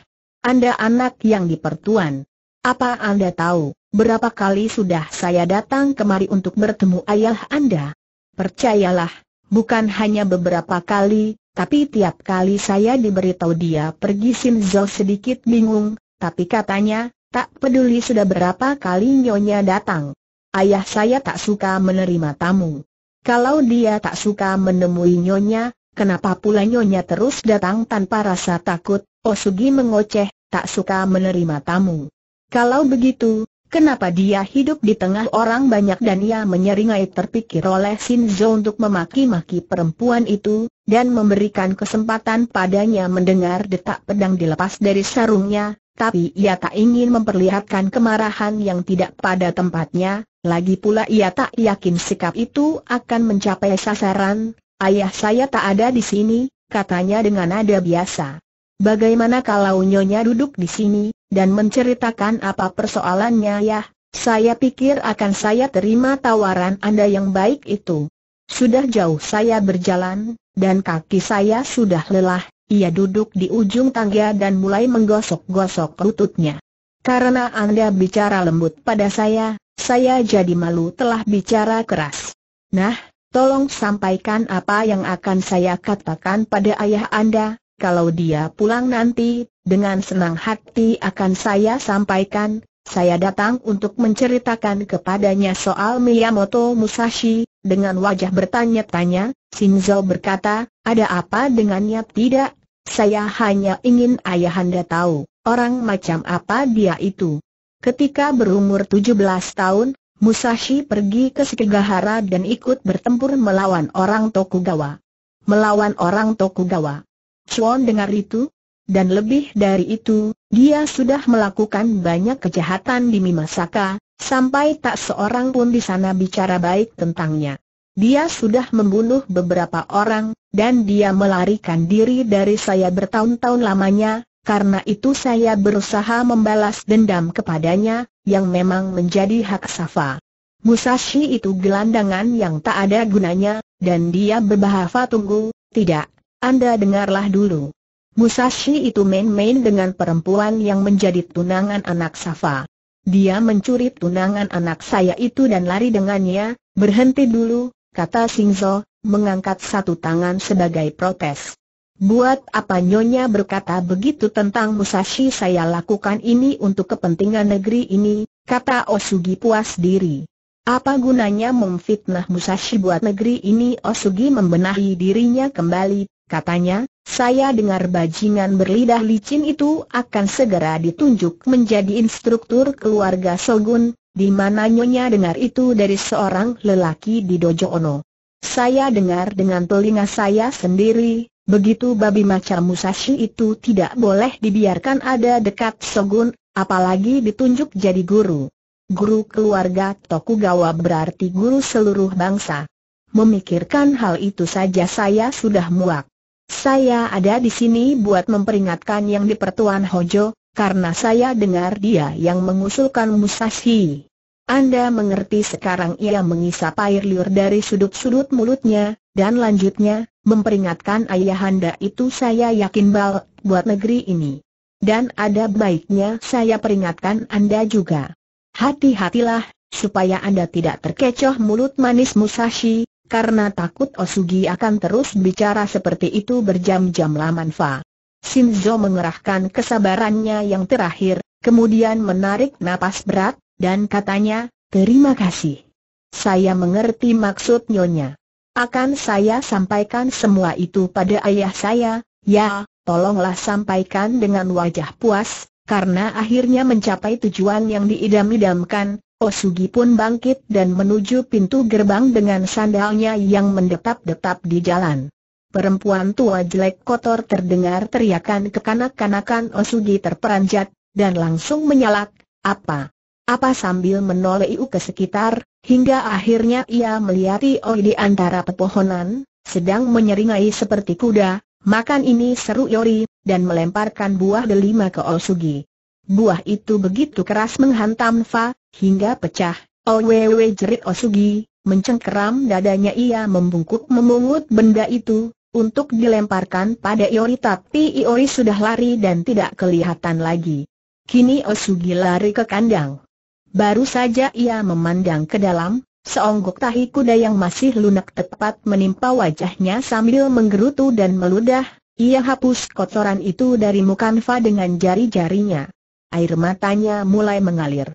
anda anak yang dipertuan. Apa Anda tahu, berapa kali sudah saya datang kemari untuk bertemu ayah Anda? Percayalah, bukan hanya beberapa kali, tapi tiap kali saya diberitahu dia pergi Sinzo sedikit bingung, tapi katanya, tak peduli sudah berapa kali Nyonya datang. Ayah saya tak suka menerima tamu. Kalau dia tak suka menemui Nyonya, kenapa pula Nyonya terus datang tanpa rasa takut, Osugi mengoceh, tak suka menerima tamu. Kalau begitu, kenapa dia hidup di tengah orang banyak dan ia menyeringai terpikir oleh Shinzo untuk memaki-maki perempuan itu, dan memberikan kesempatan padanya mendengar detak pedang dilepas dari sarungnya, tapi ia tak ingin memperlihatkan kemarahan yang tidak pada tempatnya, lagi pula ia tak yakin sikap itu akan mencapai sasaran, ayah saya tak ada di sini, katanya dengan nada biasa. Bagaimana kalau Nyonya duduk di sini, dan menceritakan apa persoalannya ya? Saya pikir akan saya terima tawaran Anda yang baik itu. Sudah jauh saya berjalan, dan kaki saya sudah lelah, ia duduk di ujung tangga dan mulai menggosok-gosok lututnya. Karena Anda bicara lembut pada saya, saya jadi malu telah bicara keras. Nah, tolong sampaikan apa yang akan saya katakan pada ayah Anda, kalau dia pulang nanti, dengan senang hati akan saya sampaikan, saya datang untuk menceritakan kepadanya soal Miyamoto Musashi, dengan wajah bertanya-tanya, Shinzo berkata, ada apa dengannya tidak? Saya hanya ingin ayahanda tahu, orang macam apa dia itu. Ketika berumur 17 tahun, Musashi pergi ke Sekigahara dan ikut bertempur melawan orang Tokugawa. Melawan orang Tokugawa. Chuan dengar itu, dan lebih dari itu, dia sudah melakukan banyak kejahatan di Mimasaka, sampai tak seorang pun di sana bicara baik tentangnya. Dia sudah membunuh beberapa orang, dan dia melarikan diri dari saya bertahun-tahun lamanya, karena itu saya berusaha membalas dendam kepadanya, yang memang menjadi hak Safa. Musashi itu gelandangan yang tak ada gunanya, dan dia berbahasa tunggu, tidak, anda dengarlah dulu. Musashi itu main-main dengan perempuan yang menjadi tunangan anak Safa. Dia mencuri tunangan anak saya itu dan lari dengannya, berhenti dulu, kata Singzo, mengangkat satu tangan sebagai protes. Buat apa Nyonya berkata begitu tentang Musashi saya lakukan ini untuk kepentingan negeri ini, kata Osugi puas diri. Apa gunanya memfitnah Musashi buat negeri ini Osugi membenahi dirinya kembali, Katanya, saya dengar bajingan berlidah licin itu akan segera ditunjuk menjadi instruktur keluarga Sogun, di mana Nyonya dengar itu dari seorang lelaki di Dojo Ono. Saya dengar dengan telinga saya sendiri, begitu babi macam Musashi itu tidak boleh dibiarkan ada dekat Sogun, apalagi ditunjuk jadi guru. Guru keluarga Tokugawa berarti guru seluruh bangsa. Memikirkan hal itu saja saya sudah muak. Saya ada di sini buat memperingatkan yang di pertuan Hojo, karena saya dengar dia yang mengusulkan Musashi. Anda mengerti sekarang ia mengisap air liur dari sudut-sudut mulutnya, dan lanjutnya, memperingatkan ayahanda itu saya yakin bal, buat negeri ini. Dan ada baiknya saya peringatkan Anda juga. Hati-hatilah, supaya Anda tidak terkecoh mulut manis Musashi, karena takut Osugi akan terus bicara seperti itu berjam-jam laman Fa. Shinzo mengerahkan kesabarannya yang terakhir, kemudian menarik napas berat, dan katanya, terima kasih. Saya mengerti maksud Nyonya. Akan saya sampaikan semua itu pada ayah saya, ya, tolonglah sampaikan dengan wajah puas, karena akhirnya mencapai tujuan yang diidam-idamkan, Osugi pun bangkit dan menuju pintu gerbang dengan sandalnya yang mendetap-detap di jalan. Perempuan tua jelek kotor terdengar teriakan kekanak-kanakan Osugi terperanjat, dan langsung menyalak, apa? Apa sambil menoleh ke sekitar, hingga akhirnya ia melihat Oi di antara pepohonan, sedang menyeringai seperti kuda, makan ini seru Yori, dan melemparkan buah delima ke Osugi. Buah itu begitu keras menghantam Fa, hingga pecah. Owewe jerit Osugi, mencengkeram dadanya ia membungkuk memungut benda itu, untuk dilemparkan pada Iori tapi Iori sudah lari dan tidak kelihatan lagi. Kini Osugi lari ke kandang. Baru saja ia memandang ke dalam, seonggok tahi kuda yang masih lunak tepat menimpa wajahnya sambil menggerutu dan meludah, ia hapus kotoran itu dari mukanfa dengan jari-jarinya. Air matanya mulai mengalir.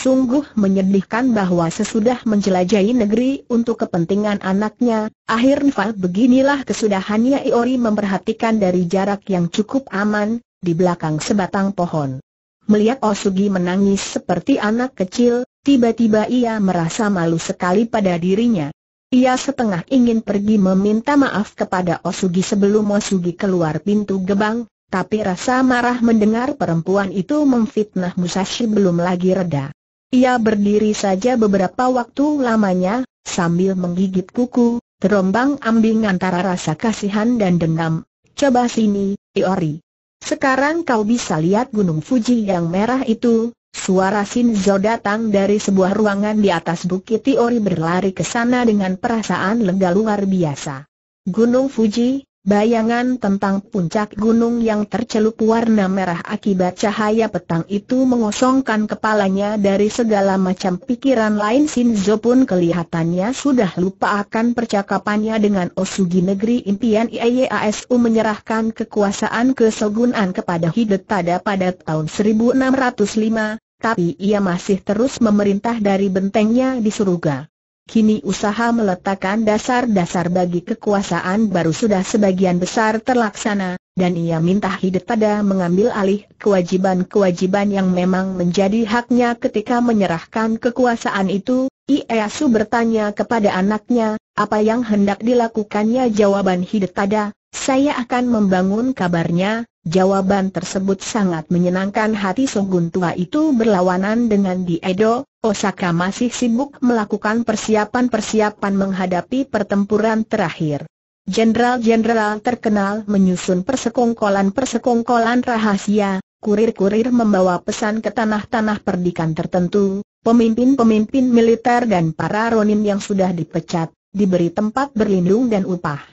Sungguh menyedihkan bahwa sesudah menjelajahi negeri untuk kepentingan anaknya, akhirnya beginilah kesudahannya Iori memperhatikan dari jarak yang cukup aman, di belakang sebatang pohon. Melihat Osugi menangis seperti anak kecil, tiba-tiba ia merasa malu sekali pada dirinya. Ia setengah ingin pergi meminta maaf kepada Osugi sebelum Osugi keluar pintu gebang, tapi rasa marah mendengar perempuan itu memfitnah Musashi belum lagi reda. Ia berdiri saja beberapa waktu lamanya, sambil menggigit kuku, terombang ambing antara rasa kasihan dan dendam. Coba sini, Iori. Sekarang kau bisa lihat gunung Fuji yang merah itu, Suara Shinzo datang dari sebuah ruangan di atas bukit Tiori berlari ke sana dengan perasaan lega luar biasa. Gunung Fuji, Bayangan tentang puncak gunung yang tercelup warna merah akibat cahaya petang itu mengosongkan kepalanya dari segala macam pikiran lain Shinzo pun kelihatannya sudah lupa akan percakapannya dengan Osugi negeri impian IASU menyerahkan kekuasaan kesogunan kepada Hidetada pada tahun 1605, tapi ia masih terus memerintah dari bentengnya di Suruga. Kini usaha meletakkan dasar-dasar bagi kekuasaan baru sudah sebagian besar terlaksana, dan ia minta Hidetada mengambil alih kewajiban-kewajiban yang memang menjadi haknya ketika menyerahkan kekuasaan itu. Ieyasu bertanya kepada anaknya, apa yang hendak dilakukannya jawaban Hidetada, saya akan membangun kabarnya, jawaban tersebut sangat menyenangkan hati Sogun tua itu berlawanan dengan di Edo, Osaka masih sibuk melakukan persiapan-persiapan menghadapi pertempuran terakhir. Jenderal-jenderal terkenal menyusun persekongkolan-persekongkolan rahasia, kurir-kurir membawa pesan ke tanah-tanah perdikan tertentu, pemimpin-pemimpin militer dan para ronin yang sudah dipecat, diberi tempat berlindung dan upah.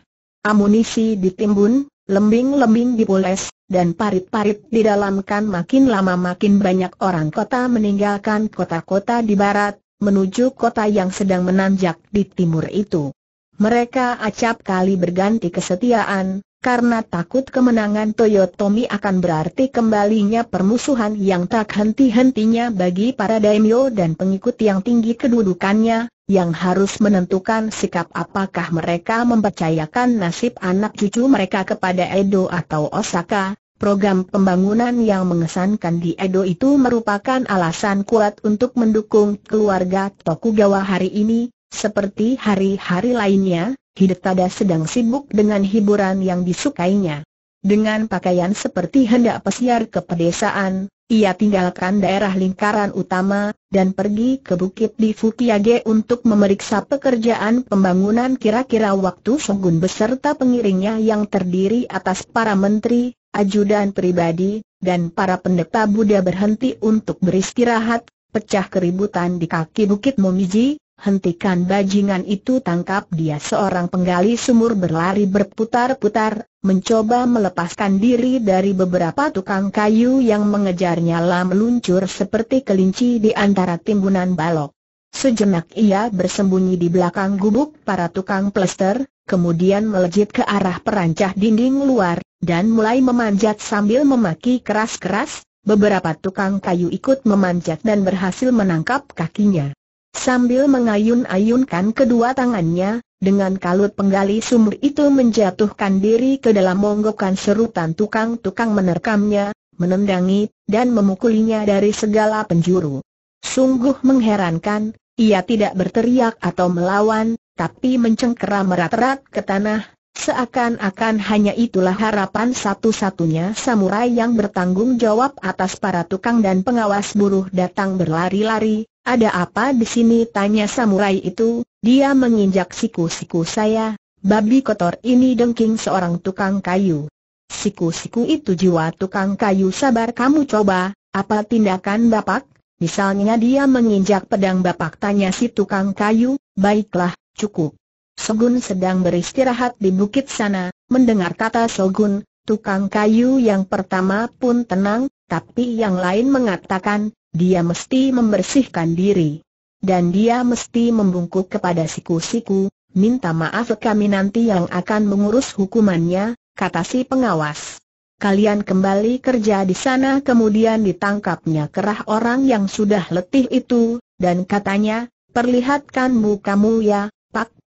Amunisi ditimbun, lembing-lembing dipoles, dan parit-parit di dalam kan makin lama makin banyak orang kota meninggalkan kota-kota di barat, menuju kota yang sedang menanjak di timur itu. Mereka acap kali berganti kesetiaan, karena takut kemenangan Toyotomi akan berarti kembalinya permusuhan yang tak henti-hentinya bagi para daimyo dan pengikut yang tinggi kedudukannya, yang harus menentukan sikap apakah mereka mempercayakan nasib anak cucu mereka kepada Edo atau Osaka. Program pembangunan yang mengesankan di Edo itu merupakan alasan kuat untuk mendukung keluarga Tokugawa hari ini, seperti hari-hari lainnya, Hidetada sedang sibuk dengan hiburan yang disukainya. Dengan pakaian seperti hendak pesiar ke pedesaan, ia tinggalkan daerah lingkaran utama, dan pergi ke bukit di Fukiage untuk memeriksa pekerjaan pembangunan kira-kira waktu Shogun beserta pengiringnya yang terdiri atas para menteri, ajudan pribadi, dan para pendeta Buddha berhenti untuk beristirahat, pecah keributan di kaki bukit Momiji, Hentikan bajingan itu tangkap dia seorang penggali sumur berlari berputar-putar, mencoba melepaskan diri dari beberapa tukang kayu yang mengejarnya lah meluncur seperti kelinci di antara timbunan balok. Sejenak ia bersembunyi di belakang gubuk para tukang plester, kemudian melejit ke arah perancah dinding luar, dan mulai memanjat sambil memaki keras-keras, beberapa tukang kayu ikut memanjat dan berhasil menangkap kakinya. Sambil mengayun-ayunkan kedua tangannya, dengan kalut penggali sumur itu menjatuhkan diri ke dalam monggokan serutan tukang-tukang menerkamnya, menendangi, dan memukulinya dari segala penjuru. Sungguh mengherankan, ia tidak berteriak atau melawan, tapi mencengkeram merat-rat ke tanah, Seakan-akan hanya itulah harapan satu-satunya samurai yang bertanggung jawab atas para tukang dan pengawas buruh datang berlari-lari. Ada apa di sini? Tanya samurai itu. Dia menginjak siku-siku saya. Babi kotor ini dengking seorang tukang kayu. Siku-siku itu jiwa tukang kayu sabar kamu coba, apa tindakan bapak? Misalnya dia menginjak pedang bapak tanya si tukang kayu, baiklah, cukup. Sogun sedang beristirahat di bukit sana, mendengar kata Sogun, tukang kayu yang pertama pun tenang, tapi yang lain mengatakan, dia mesti membersihkan diri. Dan dia mesti membungkuk kepada siku-siku, minta maaf kami nanti yang akan mengurus hukumannya, kata si pengawas. Kalian kembali kerja di sana kemudian ditangkapnya kerah orang yang sudah letih itu, dan katanya, perlihatkan mukamu ya,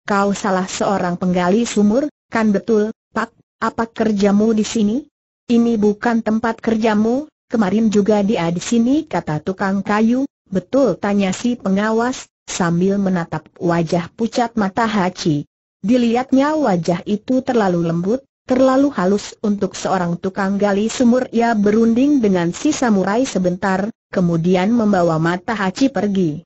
kau salah seorang penggali sumur, kan betul, Pak, apa kerjamu di sini? Ini bukan tempat kerjamu, kemarin juga dia di sini kata tukang kayu, betul tanya si pengawas, sambil menatap wajah pucat mata Haji. Dilihatnya wajah itu terlalu lembut, terlalu halus untuk seorang tukang gali sumur ia berunding dengan si samurai sebentar, kemudian membawa mata Hachi pergi.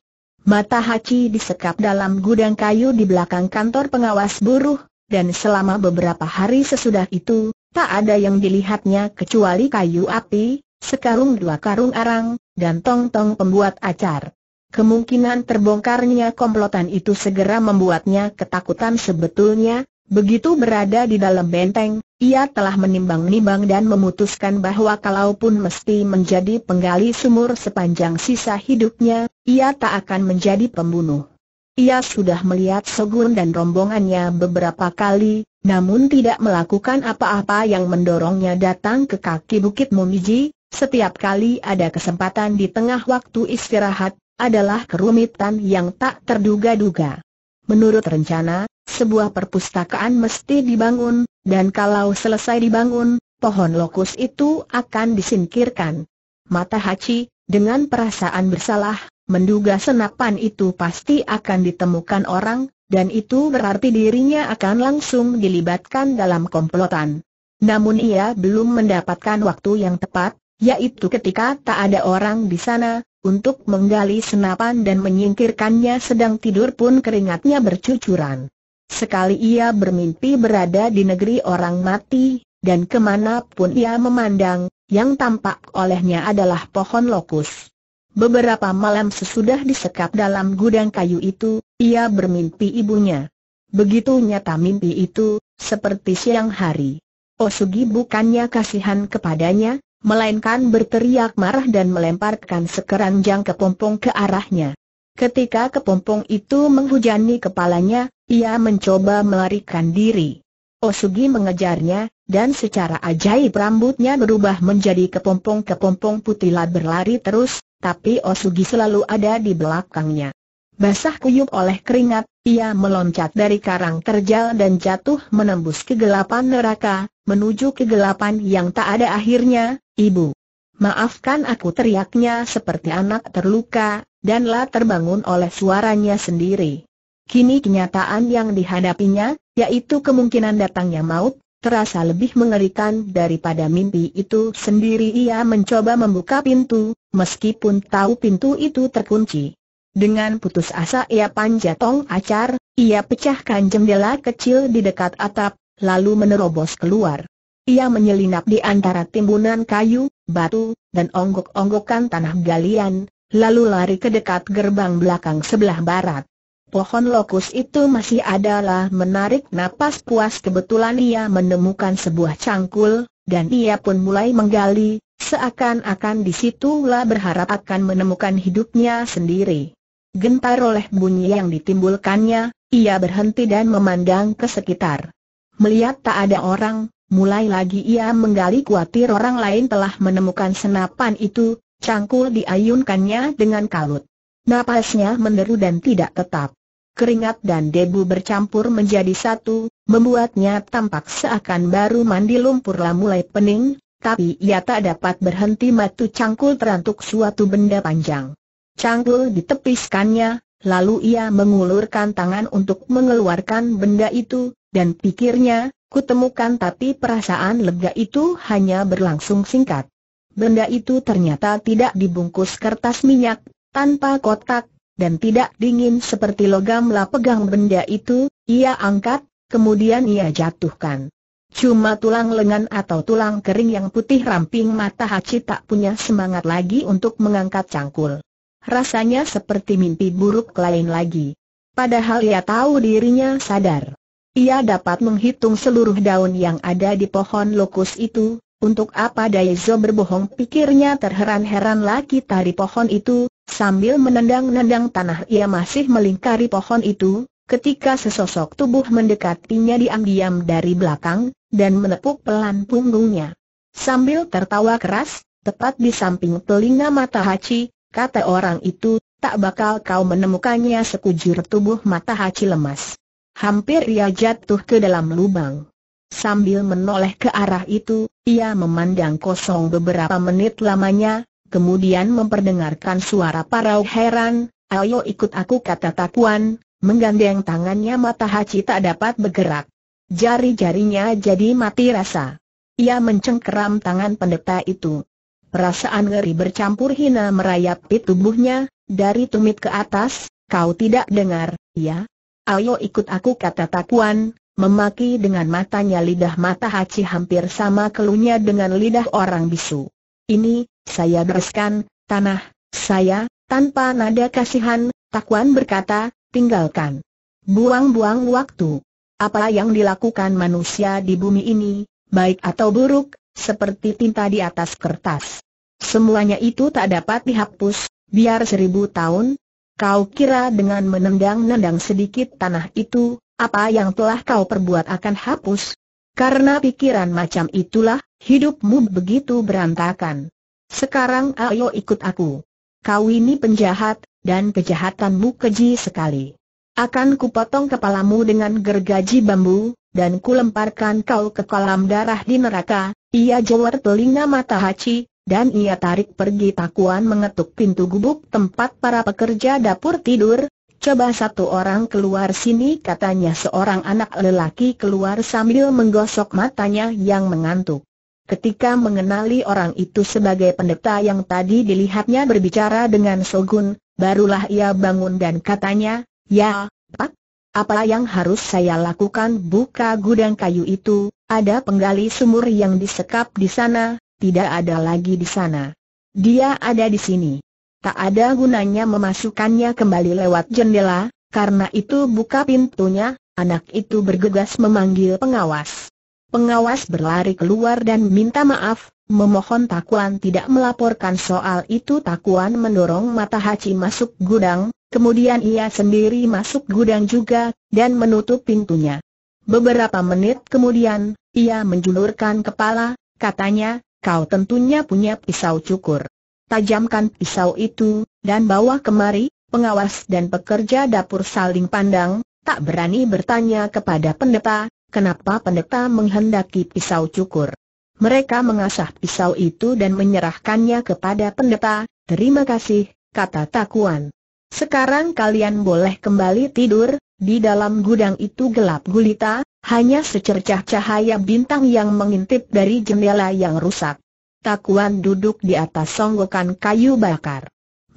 Mata Hachi disekap dalam gudang kayu di belakang kantor pengawas buruh, dan selama beberapa hari sesudah itu, tak ada yang dilihatnya kecuali kayu api, sekarung dua karung arang, dan tong-tong pembuat acar. Kemungkinan terbongkarnya komplotan itu segera membuatnya ketakutan sebetulnya, Begitu berada di dalam benteng, ia telah menimbang-nimbang dan memutuskan bahwa kalaupun mesti menjadi penggali sumur sepanjang sisa hidupnya, ia tak akan menjadi pembunuh. Ia sudah melihat Sogun dan rombongannya beberapa kali, namun tidak melakukan apa-apa yang mendorongnya datang ke kaki Bukit Momiji, setiap kali ada kesempatan di tengah waktu istirahat, adalah kerumitan yang tak terduga-duga. Menurut rencana, sebuah perpustakaan mesti dibangun, dan kalau selesai dibangun, pohon lokus itu akan disingkirkan. Mata Hachi, dengan perasaan bersalah, menduga senapan itu pasti akan ditemukan orang, dan itu berarti dirinya akan langsung dilibatkan dalam komplotan. Namun ia belum mendapatkan waktu yang tepat, yaitu ketika tak ada orang di sana, untuk menggali senapan dan menyingkirkannya sedang tidur pun keringatnya bercucuran. Sekali ia bermimpi berada di negeri orang mati, dan kemanapun ia memandang, yang tampak olehnya adalah pohon lokus. Beberapa malam sesudah disekap dalam gudang kayu itu, ia bermimpi ibunya. Begitu nyata mimpi itu, seperti siang hari. Osugi bukannya kasihan kepadanya, melainkan berteriak marah dan melemparkan sekeranjang kepompong ke arahnya. Ketika kepompong itu menghujani kepalanya, ia mencoba melarikan diri. Osugi mengejarnya, dan secara ajaib rambutnya berubah menjadi kepompong-kepompong putihlah berlari terus, tapi Osugi selalu ada di belakangnya. Basah kuyup oleh keringat, ia meloncat dari karang terjal dan jatuh menembus kegelapan neraka, menuju kegelapan yang tak ada akhirnya, Ibu. Maafkan aku teriaknya seperti anak terluka, danlah terbangun oleh suaranya sendiri. Kini kenyataan yang dihadapinya, yaitu kemungkinan datangnya maut, terasa lebih mengerikan daripada mimpi itu sendiri ia mencoba membuka pintu, meskipun tahu pintu itu terkunci. Dengan putus asa ia panjat tong acar, ia pecahkan jendela kecil di dekat atap, lalu menerobos keluar. Ia menyelinap di antara timbunan kayu, batu, dan onggok-onggokan tanah galian, lalu lari ke dekat gerbang belakang sebelah barat. Pohon lokus itu masih adalah menarik napas puas kebetulan ia menemukan sebuah cangkul, dan ia pun mulai menggali, seakan-akan di situlah berharap akan menemukan hidupnya sendiri. Gentar oleh bunyi yang ditimbulkannya, ia berhenti dan memandang ke sekitar. Melihat tak ada orang, Mulai lagi ia menggali kuatir orang lain telah menemukan senapan itu, cangkul diayunkannya dengan kalut. Napasnya menderu dan tidak tetap. Keringat dan debu bercampur menjadi satu, membuatnya tampak seakan baru mandi lumpurlah mulai pening, tapi ia tak dapat berhenti matu cangkul terantuk suatu benda panjang. Cangkul ditepiskannya, Lalu ia mengulurkan tangan untuk mengeluarkan benda itu, dan pikirnya, kutemukan tapi perasaan lega itu hanya berlangsung singkat. Benda itu ternyata tidak dibungkus kertas minyak, tanpa kotak, dan tidak dingin seperti logam. lah pegang benda itu, ia angkat, kemudian ia jatuhkan. Cuma tulang lengan atau tulang kering yang putih ramping mata Hachi tak punya semangat lagi untuk mengangkat cangkul rasanya seperti mimpi buruk lain lagi. Padahal ia tahu dirinya sadar. Ia dapat menghitung seluruh daun yang ada di pohon lokus itu, untuk apa Daizo berbohong pikirnya terheran-heran lagi tari pohon itu, sambil menendang-nendang tanah ia masih melingkari pohon itu, ketika sesosok tubuh mendekatinya diam-diam dari belakang, dan menepuk pelan punggungnya. Sambil tertawa keras, tepat di samping telinga mata Hachi, kata orang itu, tak bakal kau menemukannya sekujur tubuh mata haci lemas. Hampir ia jatuh ke dalam lubang. Sambil menoleh ke arah itu, ia memandang kosong beberapa menit lamanya, kemudian memperdengarkan suara parau heran, ayo ikut aku kata Takuan, menggandeng tangannya mata haci tak dapat bergerak. Jari-jarinya jadi mati rasa. Ia mencengkeram tangan pendeta itu. Perasaan ngeri bercampur hina merayap merayapi tubuhnya, dari tumit ke atas, kau tidak dengar, ya? Ayo ikut aku kata Takuan, memaki dengan matanya lidah mata Hachi hampir sama kelunya dengan lidah orang bisu. Ini, saya bereskan, tanah, saya, tanpa nada kasihan, Takuan berkata, tinggalkan. Buang-buang waktu. Apa yang dilakukan manusia di bumi ini, baik atau buruk, seperti tinta di atas kertas. Semuanya itu tak dapat dihapus, biar seribu tahun. Kau kira dengan menendang-nendang sedikit tanah itu, apa yang telah kau perbuat akan hapus? Karena pikiran macam itulah, hidupmu begitu berantakan. Sekarang ayo ikut aku. Kau ini penjahat, dan kejahatanmu keji sekali. Akan kupotong kepalamu dengan gergaji bambu, dan kulemparkan kau ke kolam darah di neraka, ia jewer telinga mata Hachi, dan ia tarik pergi takuan mengetuk pintu gubuk tempat para pekerja dapur tidur. Coba satu orang keluar sini katanya seorang anak lelaki keluar sambil menggosok matanya yang mengantuk. Ketika mengenali orang itu sebagai pendeta yang tadi dilihatnya berbicara dengan Sogun, barulah ia bangun dan katanya, Ya, Pak, apa yang harus saya lakukan buka gudang kayu itu, ada penggali sumur yang disekap di sana, tidak ada lagi di sana. Dia ada di sini. Tak ada gunanya memasukkannya kembali lewat jendela, karena itu buka pintunya, anak itu bergegas memanggil pengawas. Pengawas berlari keluar dan minta maaf, memohon Takuan tidak melaporkan soal itu Takuan mendorong mata Haji masuk gudang, kemudian ia sendiri masuk gudang juga, dan menutup pintunya. Beberapa menit kemudian, ia menjulurkan kepala, katanya, kau tentunya punya pisau cukur. Tajamkan pisau itu, dan bawa kemari, pengawas dan pekerja dapur saling pandang, tak berani bertanya kepada pendeta, kenapa pendeta menghendaki pisau cukur. Mereka mengasah pisau itu dan menyerahkannya kepada pendeta, terima kasih, kata Takuan. Sekarang kalian boleh kembali tidur, di dalam gudang itu gelap gulita, hanya secercah cahaya bintang yang mengintip dari jendela yang rusak. Takuan duduk di atas songgokan kayu bakar.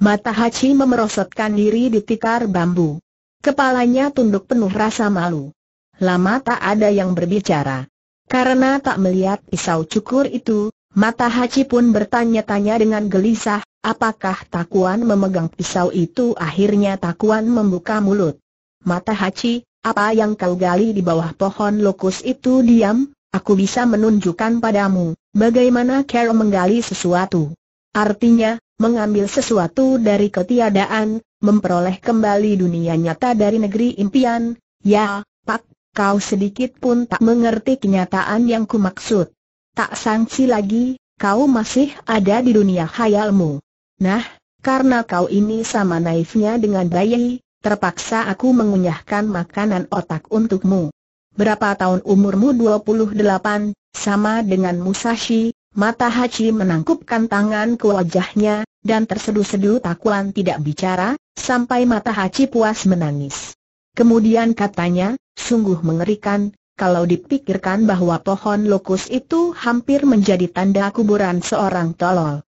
Mata Hachi memerosotkan diri di tikar bambu. Kepalanya tunduk penuh rasa malu. Lama tak ada yang berbicara. Karena tak melihat pisau cukur itu, Mata Haji pun bertanya-tanya dengan gelisah, apakah Takuan memegang pisau itu akhirnya Takuan membuka mulut. Mata Haji, apa yang kau gali di bawah pohon lokus itu diam, aku bisa menunjukkan padamu, bagaimana Carol menggali sesuatu. Artinya, mengambil sesuatu dari ketiadaan, memperoleh kembali dunia nyata dari negeri impian, ya, Pak, kau sedikit pun tak mengerti kenyataan yang kumaksud. Tak sangsi lagi, kau masih ada di dunia khayalmu. Nah, karena kau ini sama naifnya dengan bayi, terpaksa aku mengunyahkan makanan otak untukmu. Berapa tahun umurmu 28, sama dengan Musashi, mata Hachi menangkupkan tangan ke wajahnya, dan terseduh-seduh takuan tidak bicara, sampai mata Hachi puas menangis. Kemudian katanya, sungguh mengerikan, kalau dipikirkan bahwa pohon lokus itu hampir menjadi tanda kuburan seorang tolol.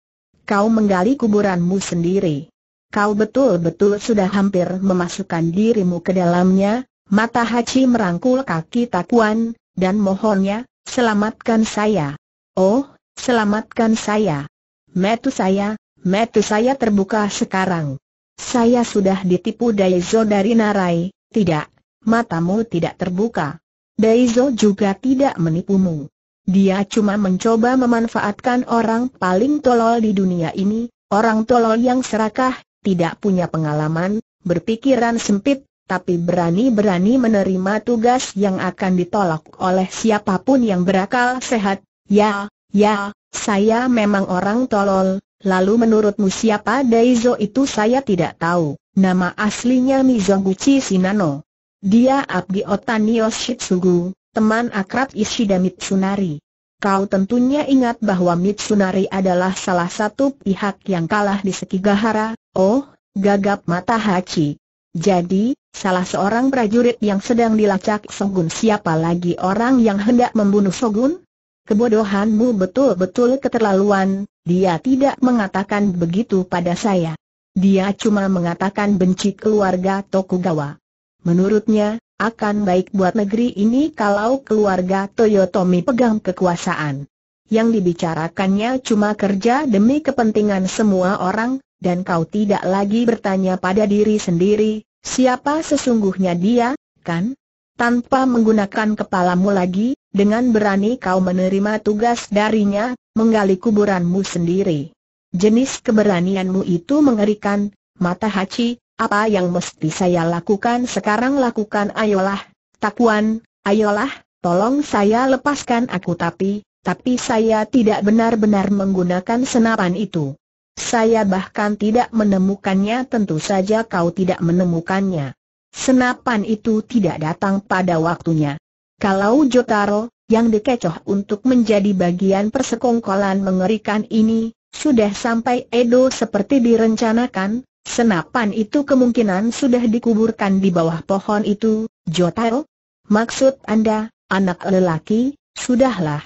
Kau menggali kuburanmu sendiri. Kau betul-betul sudah hampir memasukkan dirimu ke dalamnya, mata Haji merangkul kaki Takuan, dan mohonnya, selamatkan saya. Oh, selamatkan saya. Metu saya, metu saya terbuka sekarang. Saya sudah ditipu Daizo dari narai, tidak, matamu tidak terbuka. Daizo juga tidak menipumu. Dia cuma mencoba memanfaatkan orang paling tolol di dunia ini, orang tolol yang serakah, tidak punya pengalaman, berpikiran sempit, tapi berani-berani menerima tugas yang akan ditolak oleh siapapun yang berakal sehat. Ya, ya, saya memang orang tolol, lalu menurutmu siapa Daizo itu saya tidak tahu, nama aslinya Mizoguchi Sinano. Dia abdi Otanio Shitsugu, teman akrab Ishida Mitsunari. Kau tentunya ingat bahwa Mitsunari adalah salah satu pihak yang kalah di Sekigahara, oh, gagap mata Hachi. Jadi, salah seorang prajurit yang sedang dilacak Sogun siapa lagi orang yang hendak membunuh Sogun? Kebodohanmu betul-betul keterlaluan, dia tidak mengatakan begitu pada saya. Dia cuma mengatakan benci keluarga Tokugawa. Menurutnya, akan baik buat negeri ini kalau keluarga Toyotomi pegang kekuasaan. Yang dibicarakannya cuma kerja demi kepentingan semua orang, dan kau tidak lagi bertanya pada diri sendiri, siapa sesungguhnya dia, kan? Tanpa menggunakan kepalamu lagi, dengan berani kau menerima tugas darinya, menggali kuburanmu sendiri. Jenis keberanianmu itu mengerikan, mata Hachi, apa yang mesti saya lakukan sekarang lakukan ayolah, Takuan, ayolah, tolong saya lepaskan aku tapi, tapi saya tidak benar-benar menggunakan senapan itu. Saya bahkan tidak menemukannya tentu saja kau tidak menemukannya. Senapan itu tidak datang pada waktunya. Kalau Jotaro, yang dikecoh untuk menjadi bagian persekongkolan mengerikan ini, sudah sampai Edo seperti direncanakan, Senapan itu kemungkinan sudah dikuburkan di bawah pohon itu, Jotaro? Maksud Anda, anak lelaki, sudahlah.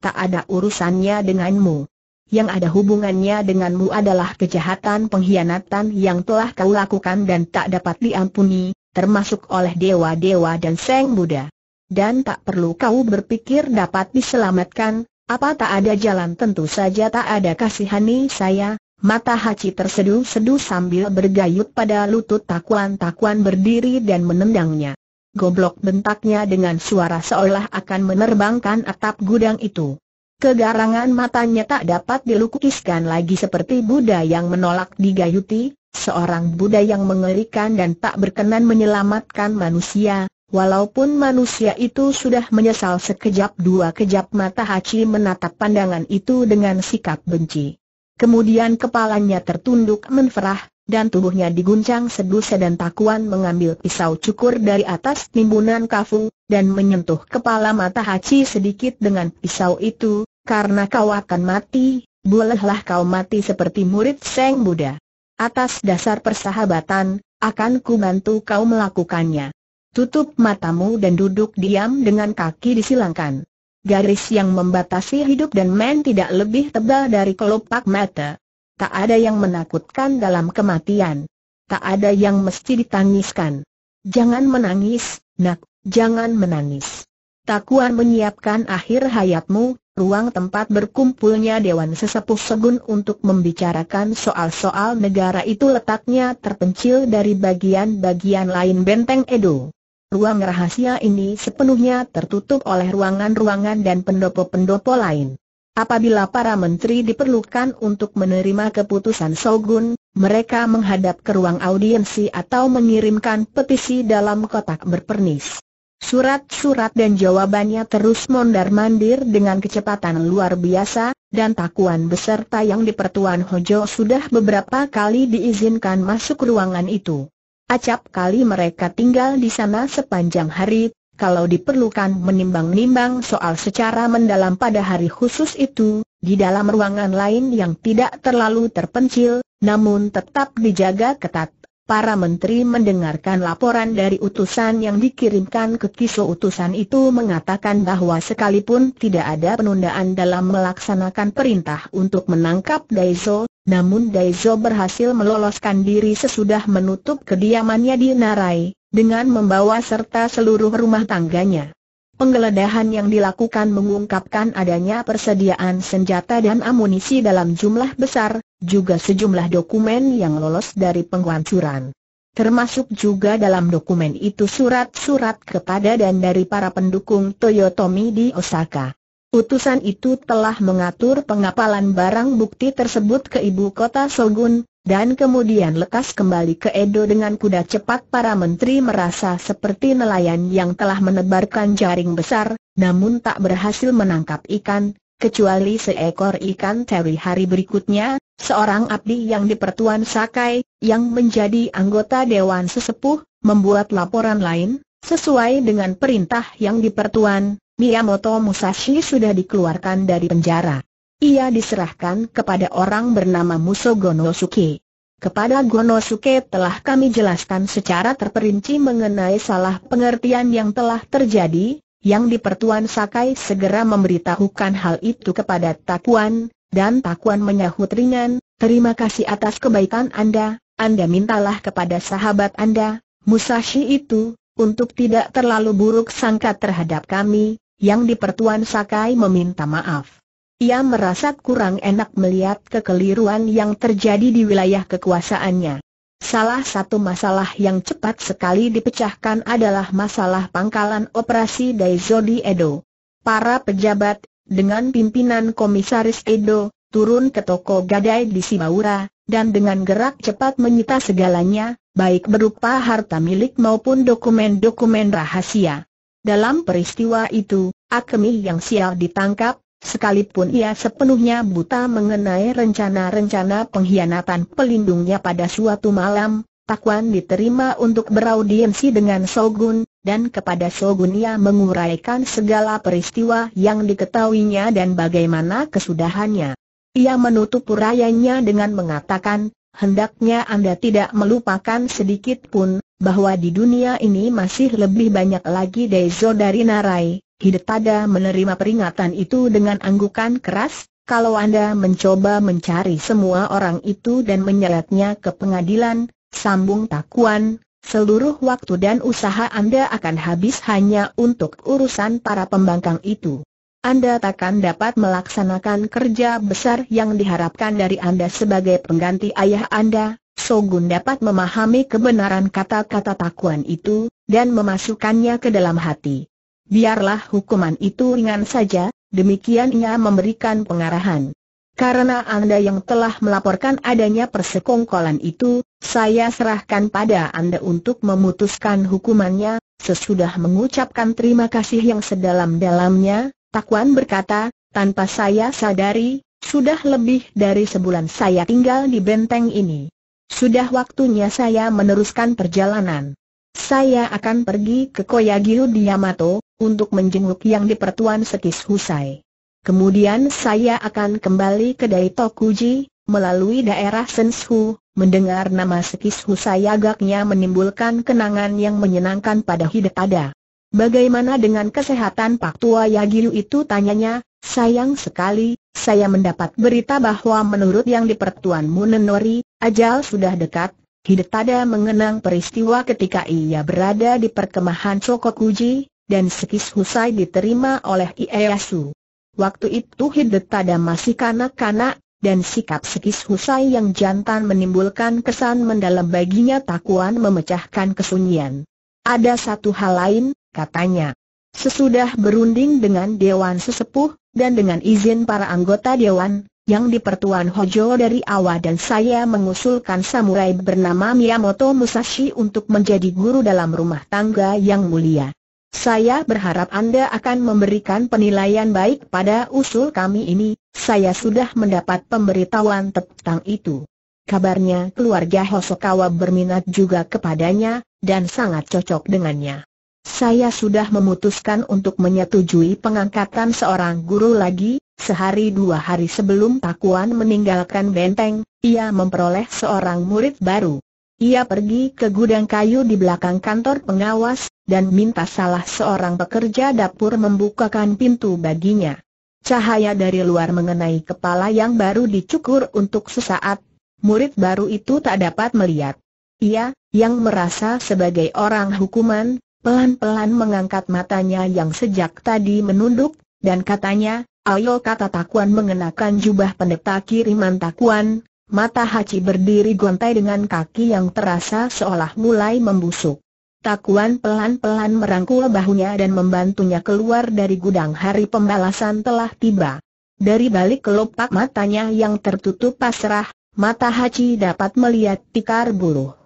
Tak ada urusannya denganmu. Yang ada hubungannya denganmu adalah kejahatan pengkhianatan yang telah kau lakukan dan tak dapat diampuni, termasuk oleh dewa-dewa dan seng Buddha. Dan tak perlu kau berpikir dapat diselamatkan, apa tak ada jalan tentu saja tak ada kasihani saya, Mata Haji terseduh-seduh sambil bergayut pada lutut takuan-takuan berdiri dan menendangnya. Goblok bentaknya dengan suara seolah akan menerbangkan atap gudang itu. Kegarangan matanya tak dapat dilukiskan lagi seperti Buddha yang menolak digayuti, seorang Buddha yang mengerikan dan tak berkenan menyelamatkan manusia, Walaupun manusia itu sudah menyesal sekejap dua kejap mata Haji menatap pandangan itu dengan sikap benci. Kemudian kepalanya tertunduk menferah, dan tubuhnya diguncang sedusa dan takuan mengambil pisau cukur dari atas timbunan kafu, dan menyentuh kepala mata Hachi sedikit dengan pisau itu, karena kau akan mati, bolehlah kau mati seperti murid Seng Buddha. Atas dasar persahabatan, akan ku bantu kau melakukannya. Tutup matamu dan duduk diam dengan kaki disilangkan. Garis yang membatasi hidup dan men tidak lebih tebal dari kelopak mata. Tak ada yang menakutkan dalam kematian. Tak ada yang mesti ditangiskan. Jangan menangis, nak, jangan menangis. Takuan menyiapkan akhir hayatmu, ruang tempat berkumpulnya Dewan Sesepuh Segun untuk membicarakan soal-soal negara itu letaknya terpencil dari bagian-bagian lain benteng Edo. Ruang rahasia ini sepenuhnya tertutup oleh ruangan-ruangan dan pendopo-pendopo lain. Apabila para menteri diperlukan untuk menerima keputusan Shogun, mereka menghadap ke ruang audiensi atau mengirimkan petisi dalam kotak berpernis. Surat-surat dan jawabannya terus mondar-mandir dengan kecepatan luar biasa, dan takuan beserta yang dipertuan pertuan Hojo sudah beberapa kali diizinkan masuk ruangan itu. Acap kali mereka tinggal di sana sepanjang hari, kalau diperlukan menimbang-nimbang soal secara mendalam pada hari khusus itu, di dalam ruangan lain yang tidak terlalu terpencil, namun tetap dijaga ketat. Para menteri mendengarkan laporan dari utusan yang dikirimkan ke Kiso utusan itu mengatakan bahwa sekalipun tidak ada penundaan dalam melaksanakan perintah untuk menangkap Daiso, namun Daizo berhasil meloloskan diri sesudah menutup kediamannya di Narai, dengan membawa serta seluruh rumah tangganya. Penggeledahan yang dilakukan mengungkapkan adanya persediaan senjata dan amunisi dalam jumlah besar, juga sejumlah dokumen yang lolos dari penghancuran. Termasuk juga dalam dokumen itu surat-surat kepada dan dari para pendukung Toyotomi di Osaka. Utusan itu telah mengatur pengapalan barang bukti tersebut ke ibu kota Sogun, dan kemudian lekas kembali ke Edo dengan kuda cepat para menteri merasa seperti nelayan yang telah menebarkan jaring besar, namun tak berhasil menangkap ikan, kecuali seekor ikan teri hari berikutnya, seorang abdi yang dipertuan Sakai, yang menjadi anggota Dewan Sesepuh, membuat laporan lain, sesuai dengan perintah yang dipertuan. Miyamoto Musashi sudah dikeluarkan dari penjara. Ia diserahkan kepada orang bernama Muso Gonosuke. Kepada Gonosuke telah kami jelaskan secara terperinci mengenai salah pengertian yang telah terjadi, yang di pertuan Sakai segera memberitahukan hal itu kepada Takuan, dan Takuan menyahut ringan, terima kasih atas kebaikan Anda, Anda mintalah kepada sahabat Anda, Musashi itu, untuk tidak terlalu buruk sangka terhadap kami, yang Dipertuan Sakai meminta maaf. Ia merasa kurang enak melihat kekeliruan yang terjadi di wilayah kekuasaannya. Salah satu masalah yang cepat sekali dipecahkan adalah masalah pangkalan operasi di Edo. Para pejabat, dengan pimpinan Komisaris Edo, turun ke toko gadai di Sibaura, dan dengan gerak cepat menyita segalanya, baik berupa harta milik maupun dokumen-dokumen rahasia. Dalam peristiwa itu, Akemi yang sial ditangkap, sekalipun ia sepenuhnya buta mengenai rencana-rencana pengkhianatan pelindungnya pada suatu malam, Takuan diterima untuk beraudiensi dengan Shogun, dan kepada Shogun ia menguraikan segala peristiwa yang diketahuinya dan bagaimana kesudahannya. Ia menutup urayanya dengan mengatakan, hendaknya Anda tidak melupakan sedikit pun bahwa di dunia ini masih lebih banyak lagi dezo dari Narai, Hidetada menerima peringatan itu dengan anggukan keras, kalau Anda mencoba mencari semua orang itu dan menyeretnya ke pengadilan, sambung takuan, seluruh waktu dan usaha Anda akan habis hanya untuk urusan para pembangkang itu. Anda takkan dapat melaksanakan kerja besar yang diharapkan dari Anda sebagai pengganti ayah Anda, Shogun dapat memahami kebenaran kata-kata takuan itu, dan memasukkannya ke dalam hati. Biarlah hukuman itu ringan saja, demikian ia memberikan pengarahan. Karena Anda yang telah melaporkan adanya persekongkolan itu, saya serahkan pada Anda untuk memutuskan hukumannya, sesudah mengucapkan terima kasih yang sedalam-dalamnya, Takuan berkata, tanpa saya sadari, sudah lebih dari sebulan saya tinggal di benteng ini. Sudah waktunya saya meneruskan perjalanan. Saya akan pergi ke di Yamato, untuk menjenguk yang Dipertuan pertuan Sekis Husai. Kemudian saya akan kembali ke Daitokuji, melalui daerah Senshu, mendengar nama Sekis Husai agaknya menimbulkan kenangan yang menyenangkan pada Hidetada. Bagaimana dengan kesehatan Pak Tua Yagiru itu tanyanya, sayang sekali, saya mendapat berita bahwa menurut yang Dipertuan Munenori. Ajal sudah dekat, Hidetada mengenang peristiwa ketika ia berada di perkemahan Chokokuji, dan sekis Husai diterima oleh Ieyasu. Waktu itu Hidetada masih kanak-kanak, dan sikap sekis Husai yang jantan menimbulkan kesan mendalam baginya takuan memecahkan kesunyian. Ada satu hal lain, katanya. Sesudah berunding dengan Dewan Sesepuh, dan dengan izin para anggota Dewan, yang di pertuan Hojo dari awal dan saya mengusulkan samurai bernama Miyamoto Musashi untuk menjadi guru dalam rumah tangga yang mulia. Saya berharap Anda akan memberikan penilaian baik pada usul kami ini, saya sudah mendapat pemberitahuan tentang itu. Kabarnya keluarga Hosokawa berminat juga kepadanya, dan sangat cocok dengannya. Saya sudah memutuskan untuk menyetujui pengangkatan seorang guru lagi, sehari dua hari sebelum Pakuan meninggalkan benteng, ia memperoleh seorang murid baru. Ia pergi ke gudang kayu di belakang kantor pengawas, dan minta salah seorang pekerja dapur membukakan pintu baginya. Cahaya dari luar mengenai kepala yang baru dicukur untuk sesaat, murid baru itu tak dapat melihat. Ia, yang merasa sebagai orang hukuman, pelan-pelan mengangkat matanya yang sejak tadi menunduk, dan katanya, ayo kata Takuan mengenakan jubah pendeta kiriman Takuan, mata Haji berdiri gontai dengan kaki yang terasa seolah mulai membusuk. Takuan pelan-pelan merangkul bahunya dan membantunya keluar dari gudang hari pembalasan telah tiba. Dari balik kelopak matanya yang tertutup pasrah, mata Haji dapat melihat tikar buluh.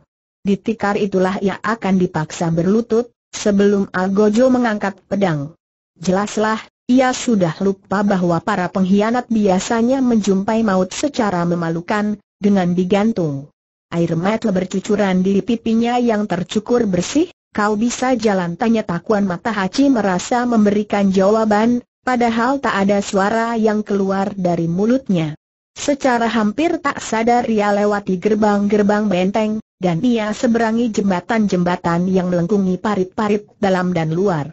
Di tikar itulah ia akan dipaksa berlutut, sebelum Algojo mengangkat pedang. Jelaslah, ia sudah lupa bahwa para pengkhianat biasanya menjumpai maut secara memalukan, dengan digantung. Air mata bercucuran di pipinya yang tercukur bersih, kau bisa jalan tanya takuan mata Haji merasa memberikan jawaban, padahal tak ada suara yang keluar dari mulutnya. Secara hampir tak sadar ia lewati gerbang-gerbang benteng, dan ia seberangi jembatan-jembatan yang melengkungi parit-parit dalam dan luar.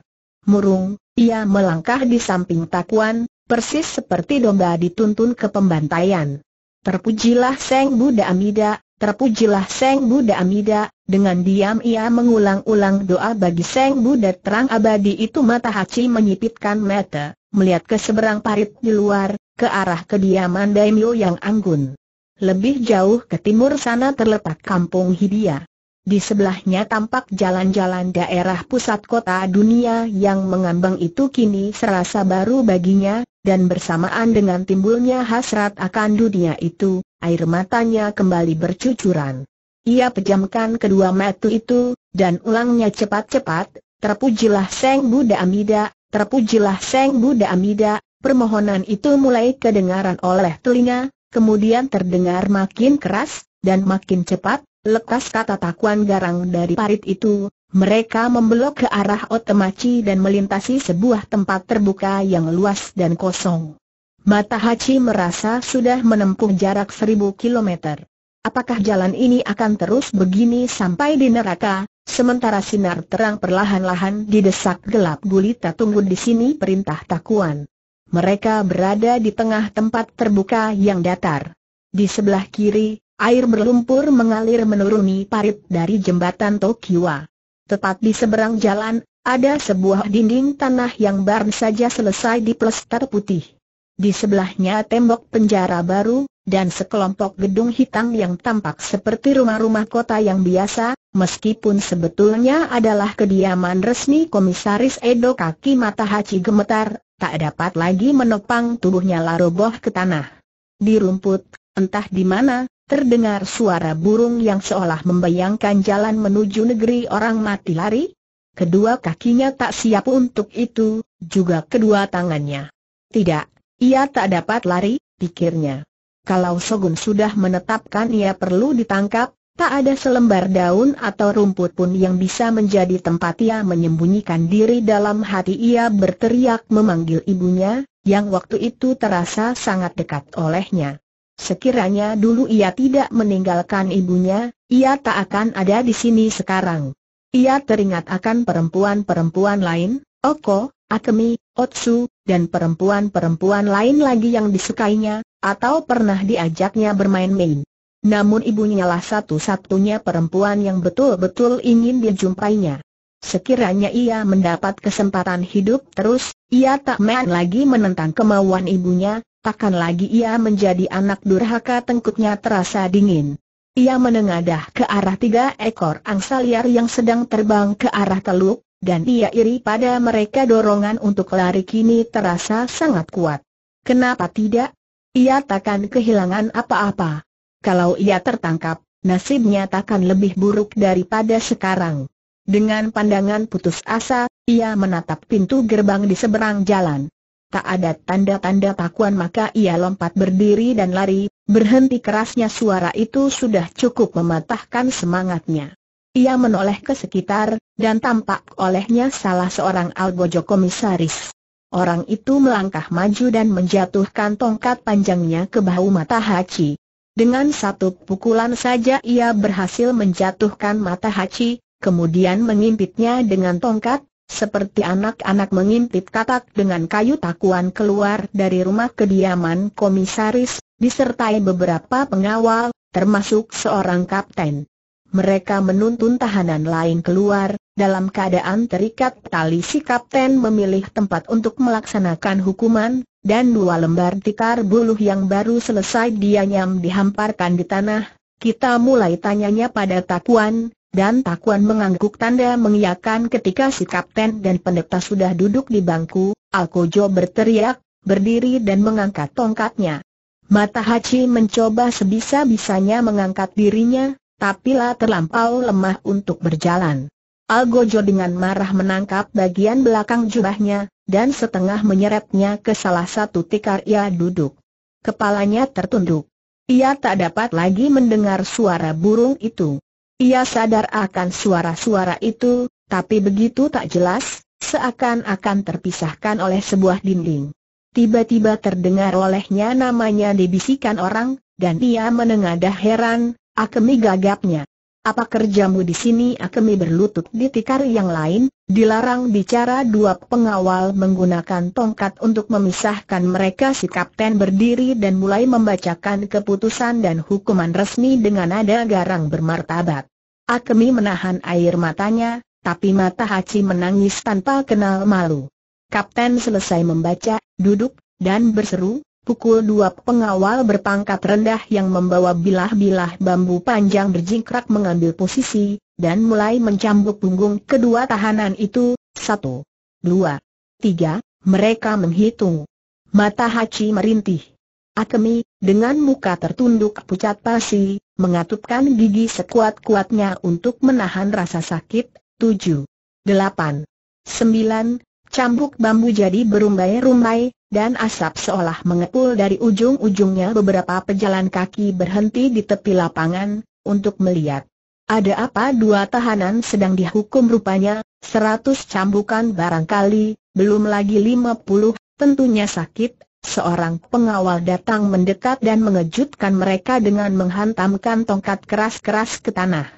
Murung, ia melangkah di samping takuan, persis seperti domba dituntun ke pembantaian. Terpujilah Seng Buddha Amida, terpujilah Seng Buddha Amida, dengan diam ia mengulang-ulang doa bagi Seng Buddha terang abadi itu mata Hachi menyipitkan mata, melihat ke seberang parit di luar, ke arah kediaman Daimyo yang anggun. Lebih jauh ke timur sana terletak kampung Hibia. Di sebelahnya tampak jalan-jalan daerah pusat kota dunia yang mengambang itu kini serasa baru baginya, dan bersamaan dengan timbulnya hasrat akan dunia itu, air matanya kembali bercucuran. Ia pejamkan kedua mata itu, dan ulangnya cepat-cepat, terpujilah Seng Buddha Amida, terpujilah Seng Buddha Amida, permohonan itu mulai kedengaran oleh telinga, kemudian terdengar makin keras, dan makin cepat, lekas kata takuan garang dari parit itu, mereka membelok ke arah Otemachi dan melintasi sebuah tempat terbuka yang luas dan kosong. Mata Hachi merasa sudah menempuh jarak seribu kilometer. Apakah jalan ini akan terus begini sampai di neraka? Sementara sinar terang perlahan-lahan didesak gelap gulita tunggu di sini perintah takuan. Mereka berada di tengah tempat terbuka yang datar. Di sebelah kiri, air berlumpur mengalir menuruni parit dari jembatan Tokiwa. Tepat di seberang jalan, ada sebuah dinding tanah yang baru saja selesai diplester putih. Di sebelahnya tembok penjara baru, dan sekelompok gedung hitam yang tampak seperti rumah-rumah kota yang biasa, meskipun sebetulnya adalah kediaman resmi Komisaris Edo kaki mata Haji gemetar, tak dapat lagi menopang tubuhnya laroboh ke tanah. Di rumput, entah di mana, terdengar suara burung yang seolah membayangkan jalan menuju negeri orang mati lari. Kedua kakinya tak siap untuk itu, juga kedua tangannya. Tidak, ia tak dapat lari, pikirnya kalau Sogun sudah menetapkan ia perlu ditangkap, tak ada selembar daun atau rumput pun yang bisa menjadi tempat ia menyembunyikan diri dalam hati ia berteriak memanggil ibunya, yang waktu itu terasa sangat dekat olehnya. Sekiranya dulu ia tidak meninggalkan ibunya, ia tak akan ada di sini sekarang. Ia teringat akan perempuan-perempuan lain, Oko, Akemi, Otsu, dan perempuan-perempuan lain lagi yang disukainya, atau pernah diajaknya bermain-main. Namun ibunya lah satu-satunya perempuan yang betul-betul ingin dijumpainya. Sekiranya ia mendapat kesempatan hidup terus, ia tak main lagi menentang kemauan ibunya, takkan lagi ia menjadi anak durhaka tengkuknya terasa dingin. Ia menengadah ke arah tiga ekor angsa liar yang sedang terbang ke arah teluk, dan ia iri pada mereka dorongan untuk lari kini terasa sangat kuat. Kenapa tidak? Ia takkan kehilangan apa-apa. Kalau ia tertangkap, nasibnya takkan lebih buruk daripada sekarang. Dengan pandangan putus asa, ia menatap pintu gerbang di seberang jalan. Tak ada tanda-tanda pakuan maka ia lompat berdiri dan lari, berhenti kerasnya suara itu sudah cukup mematahkan semangatnya. Ia menoleh ke sekitar, dan tampak olehnya salah seorang algojo komisaris. Orang itu melangkah maju dan menjatuhkan tongkat panjangnya ke bahu mata Hachi. Dengan satu pukulan saja ia berhasil menjatuhkan mata Hachi, kemudian mengimpitnya dengan tongkat, seperti anak-anak mengimpit katak dengan kayu takuan keluar dari rumah kediaman komisaris, disertai beberapa pengawal, termasuk seorang kapten. Mereka menuntun tahanan lain keluar, dalam keadaan terikat tali si kapten memilih tempat untuk melaksanakan hukuman, dan dua lembar tikar buluh yang baru selesai dianyam dihamparkan di tanah, kita mulai tanyanya pada Takuan, dan Takuan mengangguk tanda mengiyakan ketika si kapten dan pendeta sudah duduk di bangku, Alkojo berteriak, berdiri dan mengangkat tongkatnya. Mata Haji mencoba sebisa-bisanya mengangkat dirinya, tapi lah terlampau lemah untuk berjalan. Algojo dengan marah menangkap bagian belakang jubahnya, dan setengah menyeretnya ke salah satu tikar ia duduk. Kepalanya tertunduk. Ia tak dapat lagi mendengar suara burung itu. Ia sadar akan suara-suara itu, tapi begitu tak jelas, seakan-akan terpisahkan oleh sebuah dinding. Tiba-tiba terdengar olehnya namanya dibisikan orang, dan ia menengadah heran, Akemi gagapnya. Apa kerjamu di sini? Akemi berlutut di tikar yang lain, dilarang bicara dua pengawal menggunakan tongkat untuk memisahkan mereka si kapten berdiri dan mulai membacakan keputusan dan hukuman resmi dengan nada garang bermartabat. Akemi menahan air matanya, tapi mata Hachi menangis tanpa kenal malu. Kapten selesai membaca, duduk, dan berseru, dipukul dua pengawal berpangkat rendah yang membawa bilah-bilah bambu panjang berjingkrak mengambil posisi, dan mulai mencambuk punggung kedua tahanan itu, satu, dua, tiga, mereka menghitung. Mata Hachi merintih. Akemi, dengan muka tertunduk pucat pasi, mengatupkan gigi sekuat-kuatnya untuk menahan rasa sakit, tujuh, delapan, sembilan, cambuk bambu jadi berumbai-rumbai, dan asap seolah mengepul dari ujung-ujungnya beberapa pejalan kaki berhenti di tepi lapangan, untuk melihat. Ada apa dua tahanan sedang dihukum rupanya, seratus cambukan barangkali, belum lagi lima puluh, tentunya sakit, Seorang pengawal datang mendekat dan mengejutkan mereka dengan menghantamkan tongkat keras-keras ke tanah.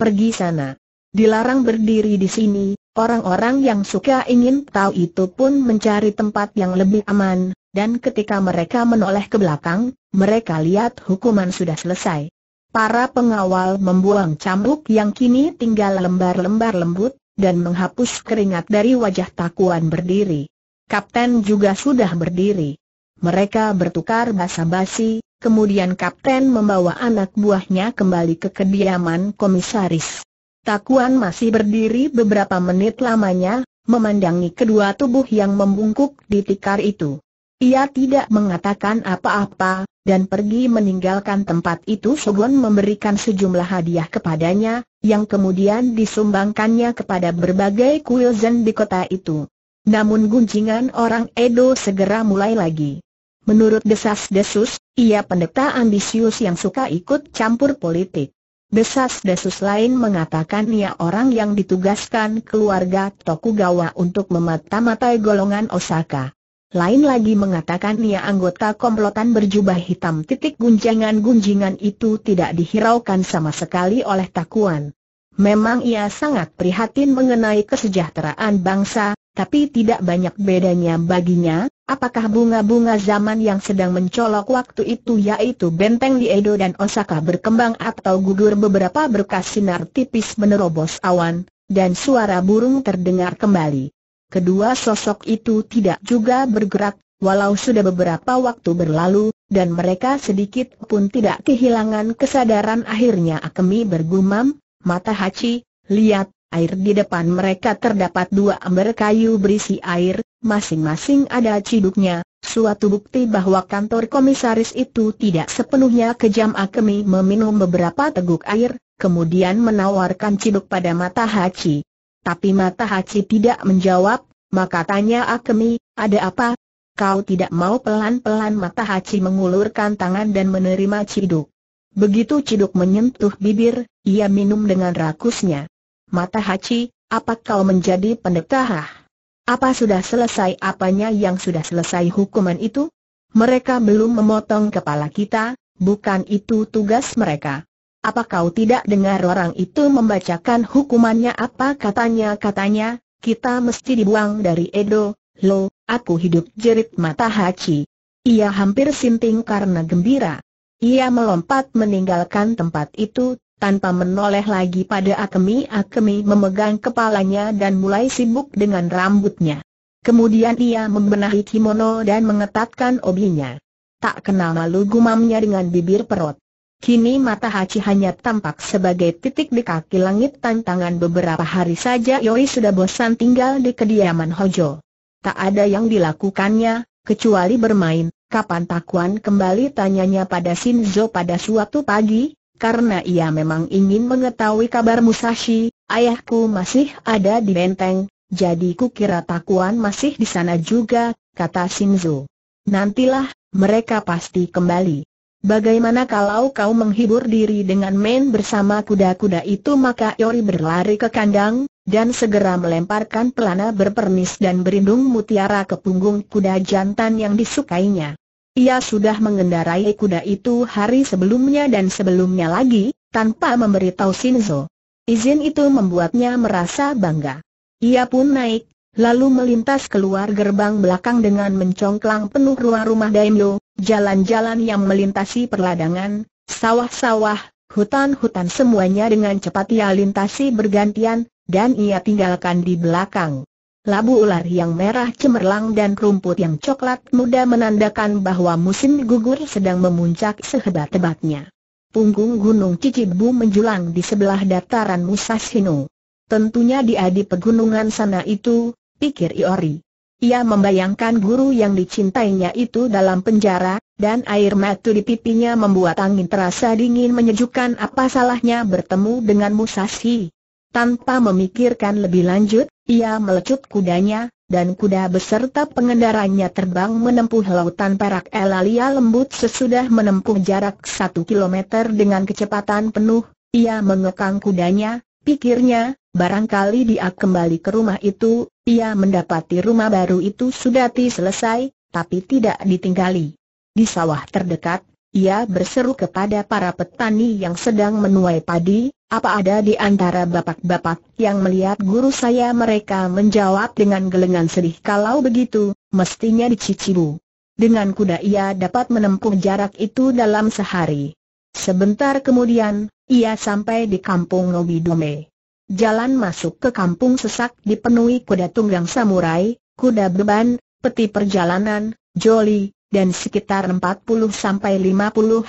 Pergi sana. Dilarang berdiri di sini, orang-orang yang suka ingin tahu itu pun mencari tempat yang lebih aman, dan ketika mereka menoleh ke belakang, mereka lihat hukuman sudah selesai. Para pengawal membuang cambuk yang kini tinggal lembar-lembar lembut, dan menghapus keringat dari wajah takuan berdiri. Kapten juga sudah berdiri. Mereka bertukar basa-basi, kemudian kapten membawa anak buahnya kembali ke kediaman komisaris. Takuan masih berdiri beberapa menit lamanya, memandangi kedua tubuh yang membungkuk di tikar itu. Ia tidak mengatakan apa-apa, dan pergi meninggalkan tempat itu Sogon memberikan sejumlah hadiah kepadanya, yang kemudian disumbangkannya kepada berbagai kuil zen di kota itu. Namun guncingan orang Edo segera mulai lagi. Menurut desas-desus, ia pendeta ambisius yang suka ikut campur politik. Desas-desus lain mengatakan ia orang yang ditugaskan keluarga Tokugawa untuk memata-matai golongan Osaka. Lain lagi mengatakan ia anggota komplotan berjubah hitam. Titik gunjangan-gunjingan itu tidak dihiraukan sama sekali oleh Takuan. Memang ia sangat prihatin mengenai kesejahteraan bangsa, tapi tidak banyak bedanya baginya, Apakah bunga-bunga zaman yang sedang mencolok waktu itu yaitu benteng di Edo dan Osaka berkembang atau gugur beberapa berkas sinar tipis menerobos awan, dan suara burung terdengar kembali. Kedua sosok itu tidak juga bergerak, walau sudah beberapa waktu berlalu, dan mereka sedikit pun tidak kehilangan kesadaran akhirnya Akemi bergumam, mata Hachi, lihat, air di depan mereka terdapat dua ember kayu berisi air, masing-masing ada ciduknya, suatu bukti bahwa kantor komisaris itu tidak sepenuhnya kejam Akemi meminum beberapa teguk air, kemudian menawarkan ciduk pada mata Hachi. Tapi mata Hachi tidak menjawab, maka tanya Akemi, ada apa? Kau tidak mau pelan-pelan mata Hachi mengulurkan tangan dan menerima ciduk. Begitu ciduk menyentuh bibir, ia minum dengan rakusnya. Mata Hachi, apa kau menjadi pendekah? Apa sudah selesai apanya yang sudah selesai hukuman itu? Mereka belum memotong kepala kita, bukan itu tugas mereka. Apa kau tidak dengar orang itu membacakan hukumannya apa katanya-katanya, kita mesti dibuang dari Edo, lo, aku hidup jerit mata Hachi. Ia hampir sinting karena gembira. Ia melompat meninggalkan tempat itu, tanpa menoleh lagi pada Akemi, Akemi memegang kepalanya dan mulai sibuk dengan rambutnya. Kemudian ia membenahi kimono dan mengetatkan obinya. Tak kenal malu gumamnya dengan bibir perut. Kini mata Hachi hanya tampak sebagai titik di kaki langit tantangan beberapa hari saja Yoi sudah bosan tinggal di kediaman Hojo. Tak ada yang dilakukannya, kecuali bermain, kapan Takuan kembali tanyanya pada Shinzo pada suatu pagi, karena ia memang ingin mengetahui kabar Musashi, ayahku masih ada di benteng, jadi kukira Takuan masih di sana juga, kata Shinzo. Nantilah, mereka pasti kembali. Bagaimana kalau kau menghibur diri dengan main bersama kuda-kuda itu maka Yori berlari ke kandang, dan segera melemparkan pelana berpernis dan berindung mutiara ke punggung kuda jantan yang disukainya. Ia sudah mengendarai kuda itu hari sebelumnya dan sebelumnya lagi, tanpa memberitahu Shinzo. Izin itu membuatnya merasa bangga. Ia pun naik, lalu melintas keluar gerbang belakang dengan mencongklang penuh ruang rumah daimyo, jalan-jalan yang melintasi perladangan, sawah-sawah, hutan-hutan semuanya dengan cepat ia lintasi bergantian, dan ia tinggalkan di belakang. Labu ular yang merah cemerlang dan rumput yang coklat muda menandakan bahwa musim gugur sedang memuncak sehebat-hebatnya. Punggung Gunung Cicibu menjulang di sebelah dataran Musashino. Tentunya dia di pegunungan sana itu, pikir Iori. Ia membayangkan guru yang dicintainya itu dalam penjara, dan air mata di pipinya membuat angin terasa dingin menyejukkan apa salahnya bertemu dengan Musashi. Tanpa memikirkan lebih lanjut, ia melecut kudanya, dan kuda beserta pengendaranya terbang menempuh lautan perak Elalia lembut sesudah menempuh jarak satu kilometer dengan kecepatan penuh, ia mengekang kudanya, pikirnya, barangkali dia kembali ke rumah itu, ia mendapati rumah baru itu sudah selesai, tapi tidak ditinggali. Di sawah terdekat, ia berseru kepada para petani yang sedang menuai padi, apa ada di antara bapak-bapak yang melihat guru saya mereka menjawab dengan gelengan sedih kalau begitu, mestinya dicicibu. Dengan kuda ia dapat menempuh jarak itu dalam sehari. Sebentar kemudian, ia sampai di kampung Nobidome. Jalan masuk ke kampung sesak dipenuhi kuda tunggang samurai, kuda beban, peti perjalanan, joli, dan sekitar 40-50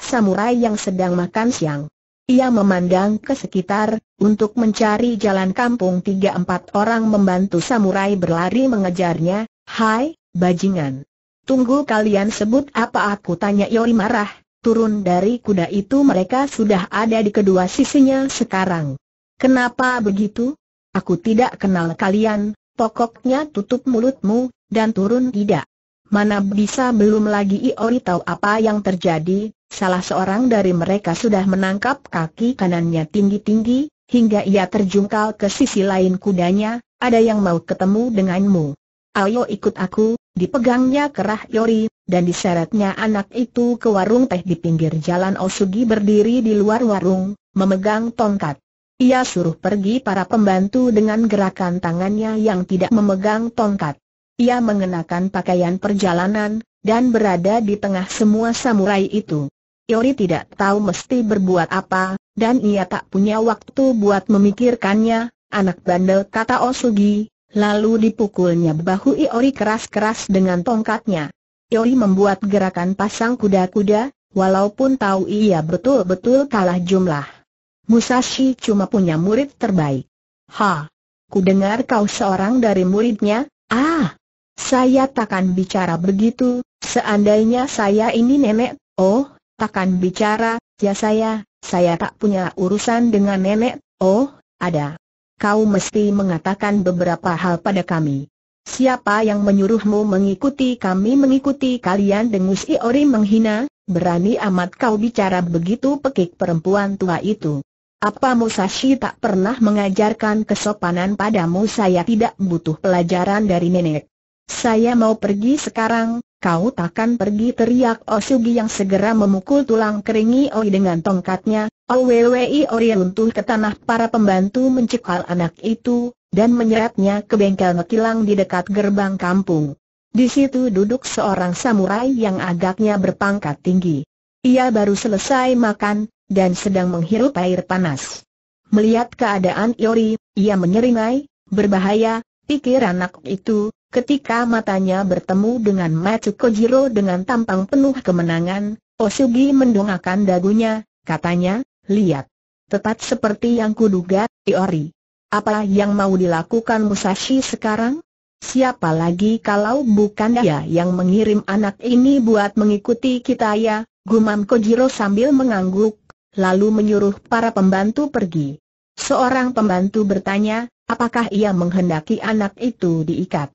samurai yang sedang makan siang. Ia memandang ke sekitar, untuk mencari jalan kampung tiga empat orang membantu samurai berlari mengejarnya, Hai, bajingan! Tunggu kalian sebut apa aku tanya Yori marah, turun dari kuda itu mereka sudah ada di kedua sisinya sekarang. Kenapa begitu? Aku tidak kenal kalian, pokoknya tutup mulutmu, dan turun tidak. Mana bisa belum lagi Iori tahu apa yang terjadi, salah seorang dari mereka sudah menangkap kaki kanannya tinggi-tinggi, hingga ia terjungkal ke sisi lain kudanya, ada yang mau ketemu denganmu. Ayo ikut aku, dipegangnya kerah Iori, dan diseretnya anak itu ke warung teh di pinggir jalan Osugi berdiri di luar warung, memegang tongkat. Ia suruh pergi para pembantu dengan gerakan tangannya yang tidak memegang tongkat. Ia mengenakan pakaian perjalanan, dan berada di tengah semua samurai itu. Yori tidak tahu mesti berbuat apa, dan ia tak punya waktu buat memikirkannya, anak bandel kata Osugi, lalu dipukulnya bahu Iori keras-keras dengan tongkatnya. Yori membuat gerakan pasang kuda-kuda, walaupun tahu ia betul-betul kalah jumlah. Musashi cuma punya murid terbaik. Ha! Ku dengar kau seorang dari muridnya, ah! Saya takkan bicara begitu, seandainya saya ini nenek, oh, takkan bicara, ya saya, saya tak punya urusan dengan nenek, oh, ada. Kau mesti mengatakan beberapa hal pada kami. Siapa yang menyuruhmu mengikuti kami mengikuti kalian dengus Iori menghina, berani amat kau bicara begitu pekik perempuan tua itu. Apa Musashi tak pernah mengajarkan kesopanan padamu saya tidak butuh pelajaran dari nenek. Saya mau pergi sekarang, kau takkan pergi teriak Osugi oh yang segera memukul tulang keringi Oi dengan tongkatnya, oh Oi Ori runtuh ke tanah para pembantu mencekal anak itu, dan menyeretnya ke bengkel ngekilang di dekat gerbang kampung. Di situ duduk seorang samurai yang agaknya berpangkat tinggi. Ia baru selesai makan, dan sedang menghirup air panas. Melihat keadaan Iori, ia menyeringai, berbahaya, pikir anak itu, Ketika matanya bertemu dengan Matsu Kojiro dengan tampang penuh kemenangan, Osugi mendongakkan dagunya, katanya, lihat. Tepat seperti yang kuduga, Iori. Apa yang mau dilakukan Musashi sekarang? Siapa lagi kalau bukan dia yang mengirim anak ini buat mengikuti kita ya, gumam Kojiro sambil mengangguk, lalu menyuruh para pembantu pergi. Seorang pembantu bertanya, apakah ia menghendaki anak itu diikat?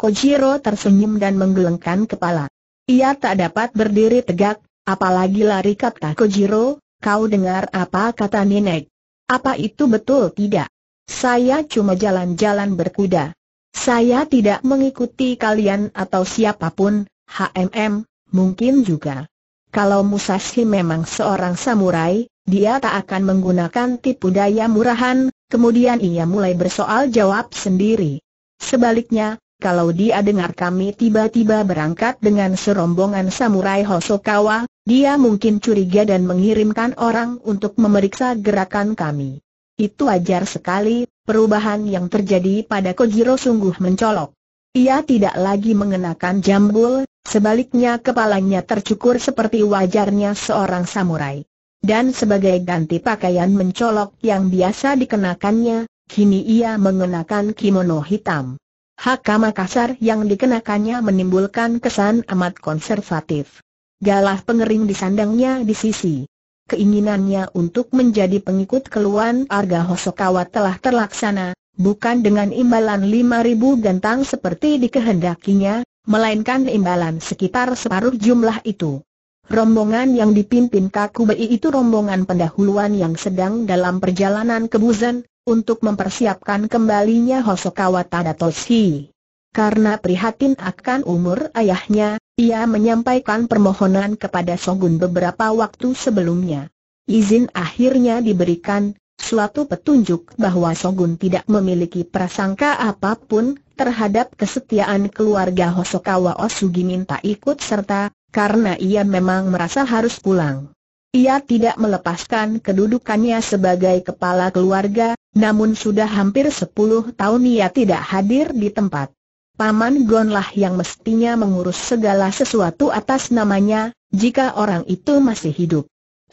Kojiro tersenyum dan menggelengkan kepala. Ia tak dapat berdiri tegak, apalagi lari kata Kojiro, kau dengar apa kata nenek? Apa itu betul tidak? Saya cuma jalan-jalan berkuda. Saya tidak mengikuti kalian atau siapapun, HMM, mungkin juga. Kalau Musashi memang seorang samurai, dia tak akan menggunakan tipu daya murahan, kemudian ia mulai bersoal jawab sendiri. Sebaliknya, kalau dia dengar kami tiba-tiba berangkat dengan serombongan samurai Hosokawa, dia mungkin curiga dan mengirimkan orang untuk memeriksa gerakan kami. Itu ajar sekali, perubahan yang terjadi pada Kojiro sungguh mencolok. Ia tidak lagi mengenakan jambul, sebaliknya kepalanya tercukur seperti wajarnya seorang samurai. Dan sebagai ganti pakaian mencolok yang biasa dikenakannya, kini ia mengenakan kimono hitam. Hakama Makassar yang dikenakannya menimbulkan kesan amat konservatif. Galah pengering disandangnya di sisi. Keinginannya untuk menjadi pengikut keluhan Arga Hosokawa telah terlaksana, bukan dengan imbalan 5.000 gantang seperti dikehendakinya, melainkan imbalan sekitar separuh jumlah itu. Rombongan yang dipimpin Kakubei itu rombongan pendahuluan yang sedang dalam perjalanan ke Buzan, untuk mempersiapkan kembalinya Hosokawa Tadatoshi. Karena prihatin akan umur ayahnya, ia menyampaikan permohonan kepada Shogun beberapa waktu sebelumnya. Izin akhirnya diberikan, suatu petunjuk bahwa Shogun tidak memiliki prasangka apapun terhadap kesetiaan keluarga Hosokawa Osugi minta ikut serta, karena ia memang merasa harus pulang. Ia tidak melepaskan kedudukannya sebagai kepala keluarga, namun sudah hampir sepuluh tahun ia tidak hadir di tempat. Paman Gonlah yang mestinya mengurus segala sesuatu atas namanya, jika orang itu masih hidup.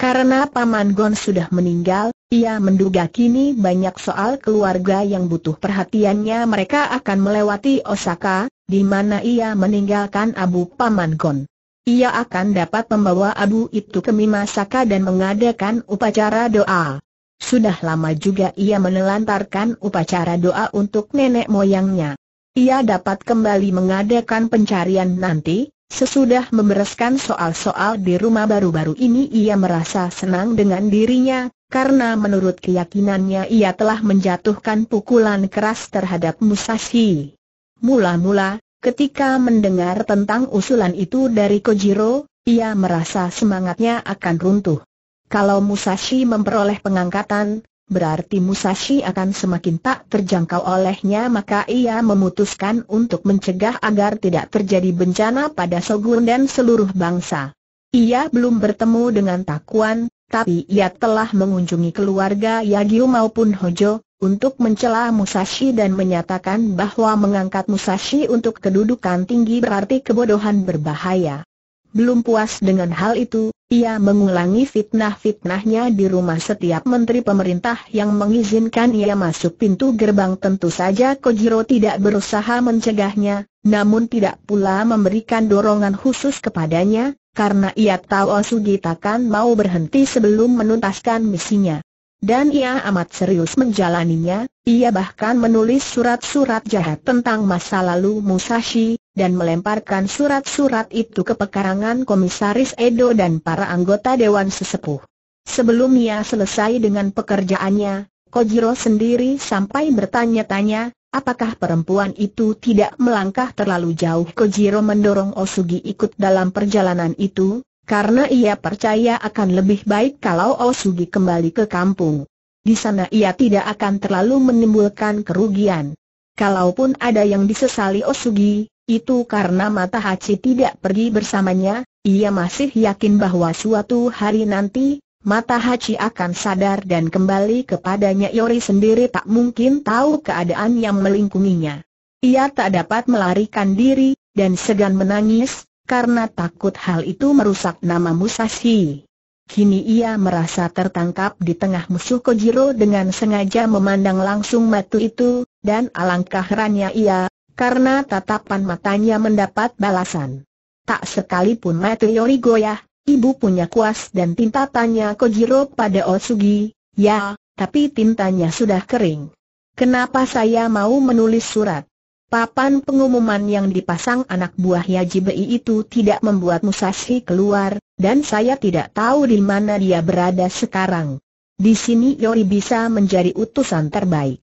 Karena Paman Gon sudah meninggal, ia menduga kini banyak soal keluarga yang butuh perhatiannya mereka akan melewati Osaka, di mana ia meninggalkan Abu Paman Gon. Ia akan dapat membawa abu itu ke Mimasaka dan mengadakan upacara doa. Sudah lama juga ia menelantarkan upacara doa untuk nenek moyangnya. Ia dapat kembali mengadakan pencarian nanti, sesudah membereskan soal-soal di rumah baru-baru ini ia merasa senang dengan dirinya, karena menurut keyakinannya ia telah menjatuhkan pukulan keras terhadap Musashi. Mula-mula, ketika mendengar tentang usulan itu dari Kojiro, ia merasa semangatnya akan runtuh. Kalau Musashi memperoleh pengangkatan, berarti Musashi akan semakin tak terjangkau olehnya maka ia memutuskan untuk mencegah agar tidak terjadi bencana pada Shogun dan seluruh bangsa. Ia belum bertemu dengan Takuan, tapi ia telah mengunjungi keluarga Yagyu maupun Hojo, untuk mencela Musashi dan menyatakan bahwa mengangkat Musashi untuk kedudukan tinggi berarti kebodohan berbahaya. Belum puas dengan hal itu, ia mengulangi fitnah-fitnahnya di rumah setiap menteri pemerintah yang mengizinkan ia masuk pintu gerbang tentu saja Kojiro tidak berusaha mencegahnya, namun tidak pula memberikan dorongan khusus kepadanya, karena ia tahu Osugi takkan mau berhenti sebelum menuntaskan misinya. Dan ia amat serius menjalaninya, ia bahkan menulis surat-surat jahat tentang masa lalu Musashi, dan melemparkan surat-surat itu ke pekarangan Komisaris Edo dan para anggota Dewan Sesepuh. Sebelum ia selesai dengan pekerjaannya, Kojiro sendiri sampai bertanya-tanya, apakah perempuan itu tidak melangkah terlalu jauh Kojiro mendorong Osugi ikut dalam perjalanan itu, karena ia percaya akan lebih baik kalau Osugi kembali ke kampung. Di sana ia tidak akan terlalu menimbulkan kerugian. Kalaupun ada yang disesali Osugi, itu karena mata Haji tidak pergi bersamanya, ia masih yakin bahwa suatu hari nanti, mata Haji akan sadar dan kembali kepadanya Yori sendiri tak mungkin tahu keadaan yang melingkunginya. Ia tak dapat melarikan diri, dan segan menangis, karena takut hal itu merusak nama Musashi. Kini ia merasa tertangkap di tengah musuh Kojiro dengan sengaja memandang langsung matu itu, dan alangkah herannya ia, karena tatapan matanya mendapat balasan. Tak sekalipun Yori goyah, ibu punya kuas dan tinta tanya Kojiro pada Osugi. ya, tapi tintanya sudah kering. Kenapa saya mau menulis surat? Papan pengumuman yang dipasang anak buah Yajibi itu tidak membuat Musashi keluar, dan saya tidak tahu di mana dia berada sekarang. Di sini Yori bisa menjadi utusan terbaik.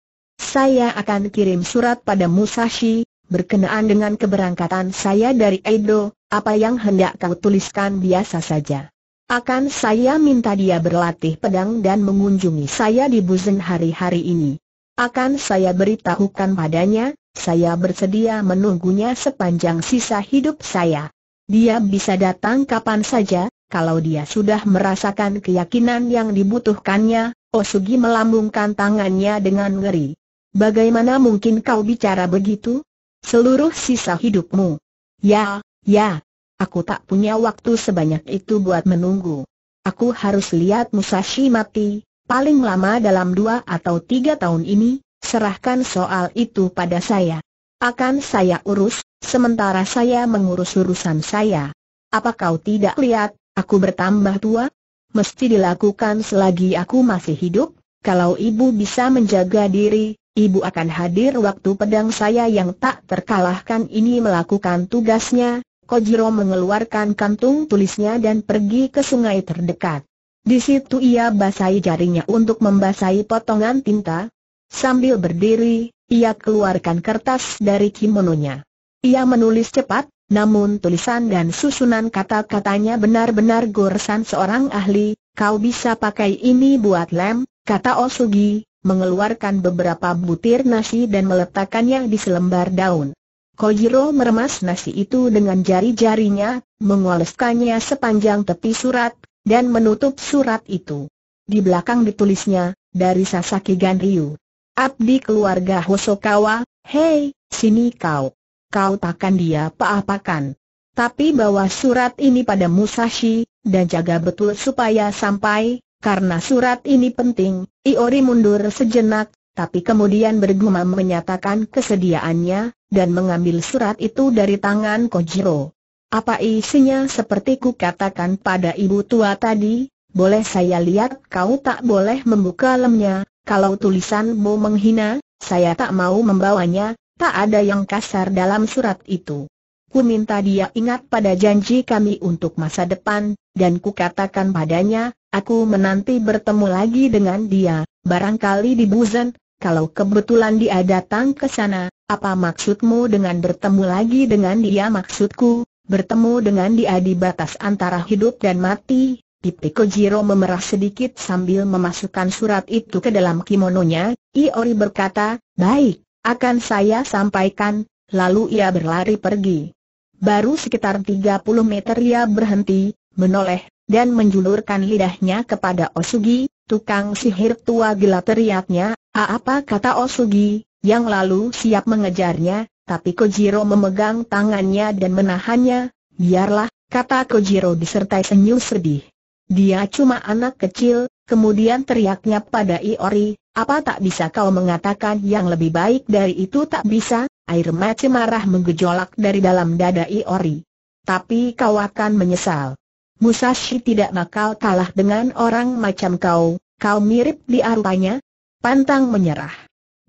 Saya akan kirim surat pada Musashi, berkenaan dengan keberangkatan saya dari Edo, apa yang hendak kau tuliskan biasa saja. Akan saya minta dia berlatih pedang dan mengunjungi saya di Buzen hari-hari ini. Akan saya beritahukan padanya, saya bersedia menunggunya sepanjang sisa hidup saya. Dia bisa datang kapan saja, kalau dia sudah merasakan keyakinan yang dibutuhkannya, Osugi melambungkan tangannya dengan ngeri. Bagaimana mungkin kau bicara begitu? Seluruh sisa hidupmu. Ya, ya. Aku tak punya waktu sebanyak itu buat menunggu. Aku harus lihat Musashi mati, paling lama dalam dua atau tiga tahun ini, serahkan soal itu pada saya. Akan saya urus, sementara saya mengurus urusan saya. Apa kau tidak lihat, aku bertambah tua? Mesti dilakukan selagi aku masih hidup, kalau ibu bisa menjaga diri, ibu akan hadir waktu pedang saya yang tak terkalahkan ini melakukan tugasnya, Kojiro mengeluarkan kantung tulisnya dan pergi ke sungai terdekat. Di situ ia basahi jarinya untuk membasahi potongan tinta. Sambil berdiri, ia keluarkan kertas dari kimononya. Ia menulis cepat, namun tulisan dan susunan kata-katanya benar-benar goresan seorang ahli, kau bisa pakai ini buat lem, kata Osugi, mengeluarkan beberapa butir nasi dan meletakkannya di selembar daun. Kojiro meremas nasi itu dengan jari-jarinya, mengoleskannya sepanjang tepi surat, dan menutup surat itu. Di belakang ditulisnya, dari Sasaki Ganryu. Abdi keluarga Hosokawa, hei, sini kau. Kau takkan dia apa-apakan. Tapi bawa surat ini pada Musashi, dan jaga betul supaya sampai, karena surat ini penting, Iori mundur sejenak, tapi kemudian bergumam menyatakan kesediaannya, dan mengambil surat itu dari tangan Kojiro. Apa isinya seperti ku katakan pada ibu tua tadi, boleh saya lihat kau tak boleh membuka lemnya, kalau tulisan tulisanmu menghina, saya tak mau membawanya, tak ada yang kasar dalam surat itu. Ku minta dia ingat pada janji kami untuk masa depan, dan ku katakan padanya, Aku menanti bertemu lagi dengan dia, barangkali di Buzan, kalau kebetulan dia datang ke sana, apa maksudmu dengan bertemu lagi dengan dia maksudku, bertemu dengan dia di batas antara hidup dan mati, pipi Kojiro memerah sedikit sambil memasukkan surat itu ke dalam kimononya, Iori berkata, baik, akan saya sampaikan, lalu ia berlari pergi. Baru sekitar 30 meter ia berhenti, menoleh, dan menjulurkan lidahnya kepada Osugi, tukang sihir tua gila teriaknya, ah, apa kata Osugi, yang lalu siap mengejarnya, tapi Kojiro memegang tangannya dan menahannya, biarlah, kata Kojiro disertai senyum sedih. Dia cuma anak kecil, kemudian teriaknya pada Iori, apa tak bisa kau mengatakan yang lebih baik dari itu tak bisa, air mata marah menggejolak dari dalam dada Iori. Tapi kau akan menyesal. Musashi tidak bakal kalah dengan orang macam kau, kau mirip di arupanya. Pantang menyerah.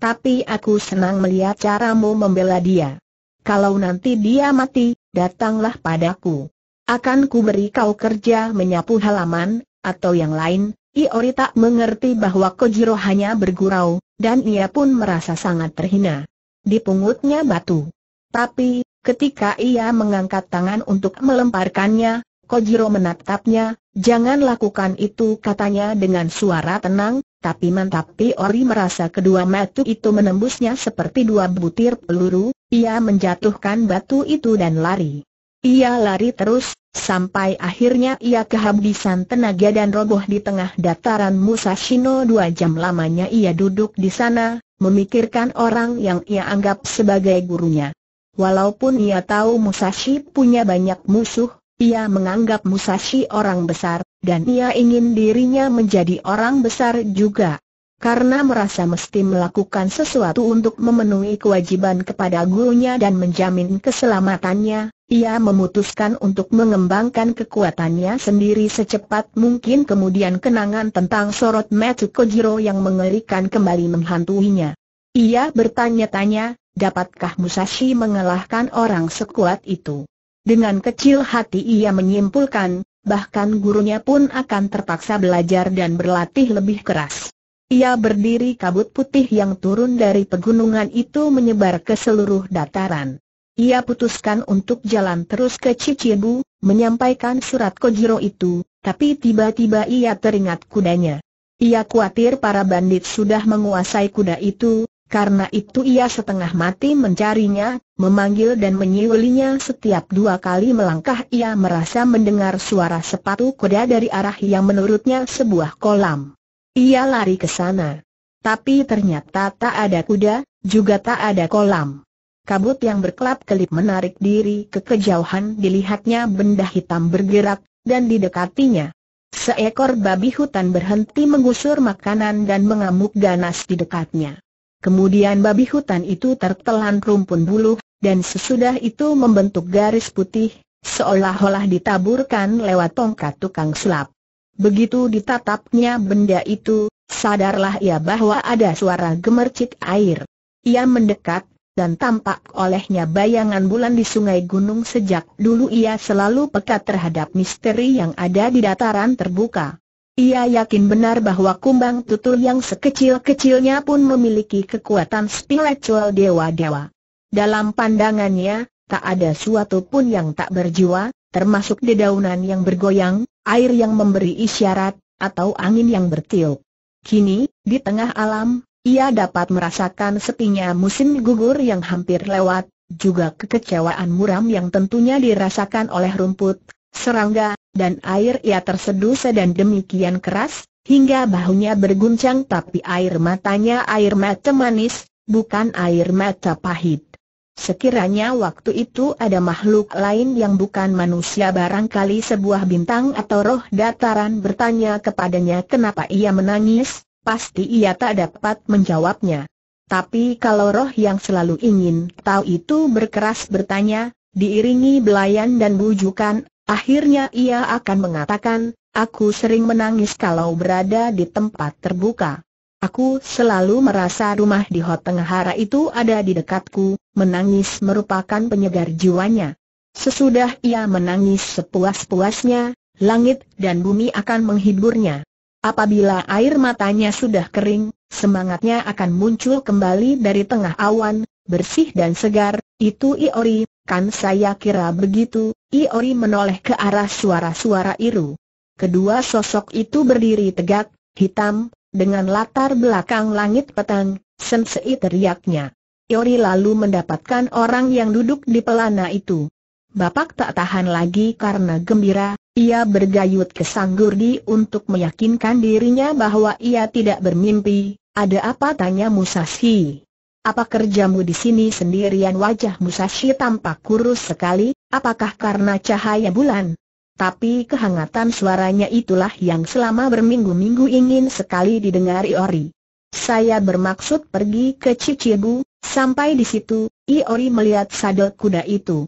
Tapi aku senang melihat caramu membela dia. Kalau nanti dia mati, datanglah padaku. Akan ku beri kau kerja menyapu halaman, atau yang lain, Iori tak mengerti bahwa Kojiro hanya bergurau, dan ia pun merasa sangat terhina. Dipungutnya batu. Tapi, ketika ia mengangkat tangan untuk melemparkannya, Kojiro menatapnya, jangan lakukan itu katanya dengan suara tenang, tapi mantapi Ori merasa kedua matu itu menembusnya seperti dua butir peluru, ia menjatuhkan batu itu dan lari. Ia lari terus, sampai akhirnya ia kehabisan tenaga dan roboh di tengah dataran Musashino dua jam lamanya ia duduk di sana, memikirkan orang yang ia anggap sebagai gurunya. Walaupun ia tahu Musashi punya banyak musuh, ia menganggap Musashi orang besar, dan ia ingin dirinya menjadi orang besar juga. Karena merasa mesti melakukan sesuatu untuk memenuhi kewajiban kepada gurunya dan menjamin keselamatannya, ia memutuskan untuk mengembangkan kekuatannya sendiri secepat mungkin kemudian kenangan tentang sorot Matsu Kojiro yang mengerikan kembali menghantuinya. Ia bertanya-tanya, dapatkah Musashi mengalahkan orang sekuat itu? Dengan kecil hati ia menyimpulkan, bahkan gurunya pun akan terpaksa belajar dan berlatih lebih keras. Ia berdiri kabut putih yang turun dari pegunungan itu menyebar ke seluruh dataran. Ia putuskan untuk jalan terus ke Cicibu, menyampaikan surat Kojiro itu, tapi tiba-tiba ia teringat kudanya. Ia khawatir para bandit sudah menguasai kuda itu, karena itu ia setengah mati mencarinya, memanggil dan menyiulinya setiap dua kali melangkah ia merasa mendengar suara sepatu kuda dari arah yang menurutnya sebuah kolam. Ia lari ke sana. Tapi ternyata tak ada kuda, juga tak ada kolam. Kabut yang berkelap-kelip menarik diri ke kejauhan dilihatnya benda hitam bergerak, dan didekatinya. Seekor babi hutan berhenti menggusur makanan dan mengamuk ganas di dekatnya. Kemudian babi hutan itu tertelan rumpun bulu, dan sesudah itu membentuk garis putih, seolah-olah ditaburkan lewat tongkat tukang sulap. Begitu ditatapnya benda itu, sadarlah ia bahwa ada suara gemercik air. Ia mendekat, dan tampak olehnya bayangan bulan di sungai gunung sejak dulu ia selalu peka terhadap misteri yang ada di dataran terbuka. Ia yakin benar bahwa kumbang tutul yang sekecil-kecilnya pun memiliki kekuatan spiritual dewa-dewa. Dalam pandangannya, tak ada suatu pun yang tak berjiwa, termasuk dedaunan yang bergoyang, air yang memberi isyarat, atau angin yang bertiup. Kini, di tengah alam, ia dapat merasakan sepinya musim gugur yang hampir lewat, juga kekecewaan muram yang tentunya dirasakan oleh rumput, serangga, dan air ia terseduh dan demikian keras, hingga bahunya berguncang tapi air matanya air mata manis, bukan air mata pahit. Sekiranya waktu itu ada makhluk lain yang bukan manusia barangkali sebuah bintang atau roh dataran bertanya kepadanya kenapa ia menangis, pasti ia tak dapat menjawabnya. Tapi kalau roh yang selalu ingin tahu itu berkeras bertanya, diiringi belayan dan bujukan, Akhirnya ia akan mengatakan, aku sering menangis kalau berada di tempat terbuka. Aku selalu merasa rumah di Hot itu ada di dekatku, menangis merupakan penyegar jiwanya. Sesudah ia menangis sepuas-puasnya, langit dan bumi akan menghiburnya. Apabila air matanya sudah kering, semangatnya akan muncul kembali dari tengah awan, bersih dan segar, itu Iori, Kan saya kira begitu, Iori menoleh ke arah suara-suara Iru. Kedua sosok itu berdiri tegak, hitam, dengan latar belakang langit petang, sensei teriaknya. Iori lalu mendapatkan orang yang duduk di pelana itu. Bapak tak tahan lagi karena gembira, ia bergayut ke Sanggurdi untuk meyakinkan dirinya bahwa ia tidak bermimpi. Ada apa tanya Musashi? Apa kerjamu di sini sendirian wajah Musashi tampak kurus sekali, apakah karena cahaya bulan? Tapi kehangatan suaranya itulah yang selama berminggu-minggu ingin sekali didengari Ori. Saya bermaksud pergi ke Cicibu, sampai di situ, Iori melihat sadel kuda itu.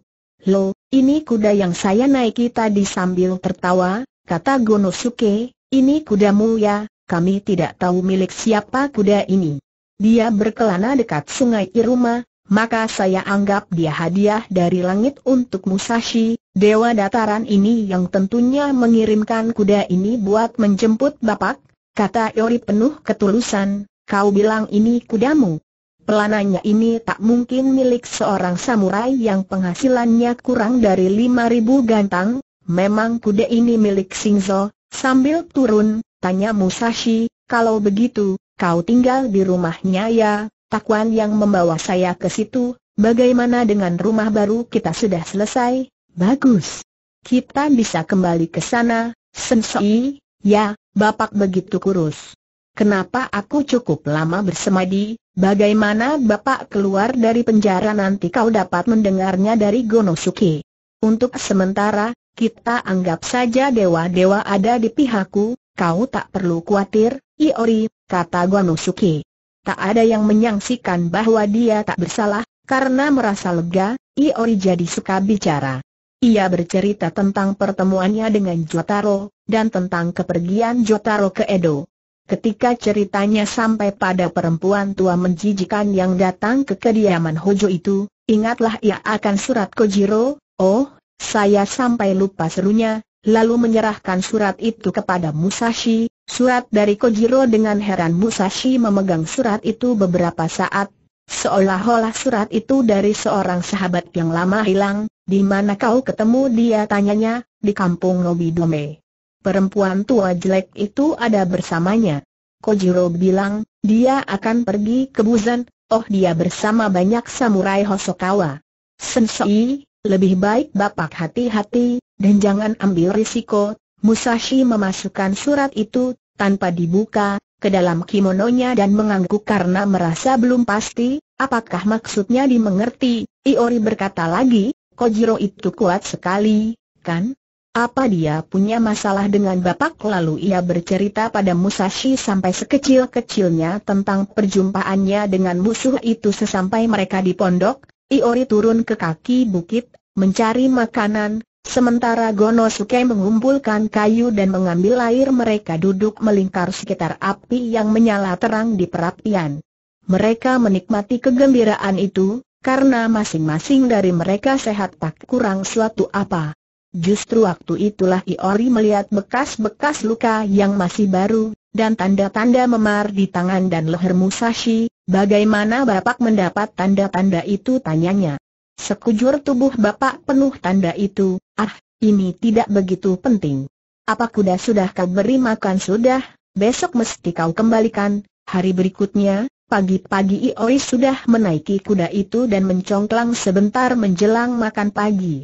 Lo, ini kuda yang saya naiki tadi sambil tertawa, kata Gonosuke, ini kudamu ya, kami tidak tahu milik siapa kuda ini. Dia berkelana dekat sungai Iruma, maka saya anggap dia hadiah dari langit untuk Musashi, dewa dataran ini yang tentunya mengirimkan kuda ini buat menjemput bapak, kata Yori penuh ketulusan, kau bilang ini kudamu. Pelananya ini tak mungkin milik seorang samurai yang penghasilannya kurang dari ribu gantang, memang kuda ini milik Singzo, sambil turun, tanya Musashi, kalau begitu, Kau tinggal di rumahnya ya, Takuan yang membawa saya ke situ, bagaimana dengan rumah baru kita sudah selesai? Bagus. Kita bisa kembali ke sana, Sensei, ya, Bapak begitu kurus. Kenapa aku cukup lama bersemadi, bagaimana Bapak keluar dari penjara nanti kau dapat mendengarnya dari Gonosuke. Untuk sementara, kita anggap saja dewa-dewa ada di pihakku, kau tak perlu khawatir, Iori, kata Gonosuke. Tak ada yang menyangsikan bahwa dia tak bersalah, karena merasa lega, Iori jadi suka bicara. Ia bercerita tentang pertemuannya dengan Jotaro, dan tentang kepergian Jotaro ke Edo. Ketika ceritanya sampai pada perempuan tua menjijikan yang datang ke kediaman Hojo itu, ingatlah ia akan surat Kojiro, oh, saya sampai lupa serunya, lalu menyerahkan surat itu kepada Musashi, Surat dari Kojiro dengan heran Musashi memegang surat itu beberapa saat, seolah-olah surat itu dari seorang sahabat yang lama hilang, di mana kau ketemu dia tanyanya, di kampung Nobidome. Perempuan tua jelek itu ada bersamanya. Kojiro bilang, dia akan pergi ke Busan, oh dia bersama banyak samurai Hosokawa. Sensei, lebih baik bapak hati-hati, dan jangan ambil risiko, Musashi memasukkan surat itu, tanpa dibuka, ke dalam kimononya dan mengangguk karena merasa belum pasti, apakah maksudnya dimengerti, Iori berkata lagi, Kojiro itu kuat sekali, kan? Apa dia punya masalah dengan bapak? Lalu ia bercerita pada Musashi sampai sekecil-kecilnya tentang perjumpaannya dengan musuh itu sesampai mereka di pondok, Iori turun ke kaki bukit, mencari makanan, Sementara Gonosuke mengumpulkan kayu dan mengambil air mereka duduk melingkar sekitar api yang menyala terang di perapian. Mereka menikmati kegembiraan itu, karena masing-masing dari mereka sehat tak kurang suatu apa. Justru waktu itulah Iori melihat bekas-bekas luka yang masih baru, dan tanda-tanda memar di tangan dan leher Musashi, bagaimana Bapak mendapat tanda-tanda itu tanyanya. Sekujur tubuh bapak penuh tanda itu, ah, ini tidak begitu penting. Apa kuda sudah kau beri makan sudah, besok mesti kau kembalikan. Hari berikutnya, pagi-pagi Ioi sudah menaiki kuda itu dan mencongklang sebentar menjelang makan pagi.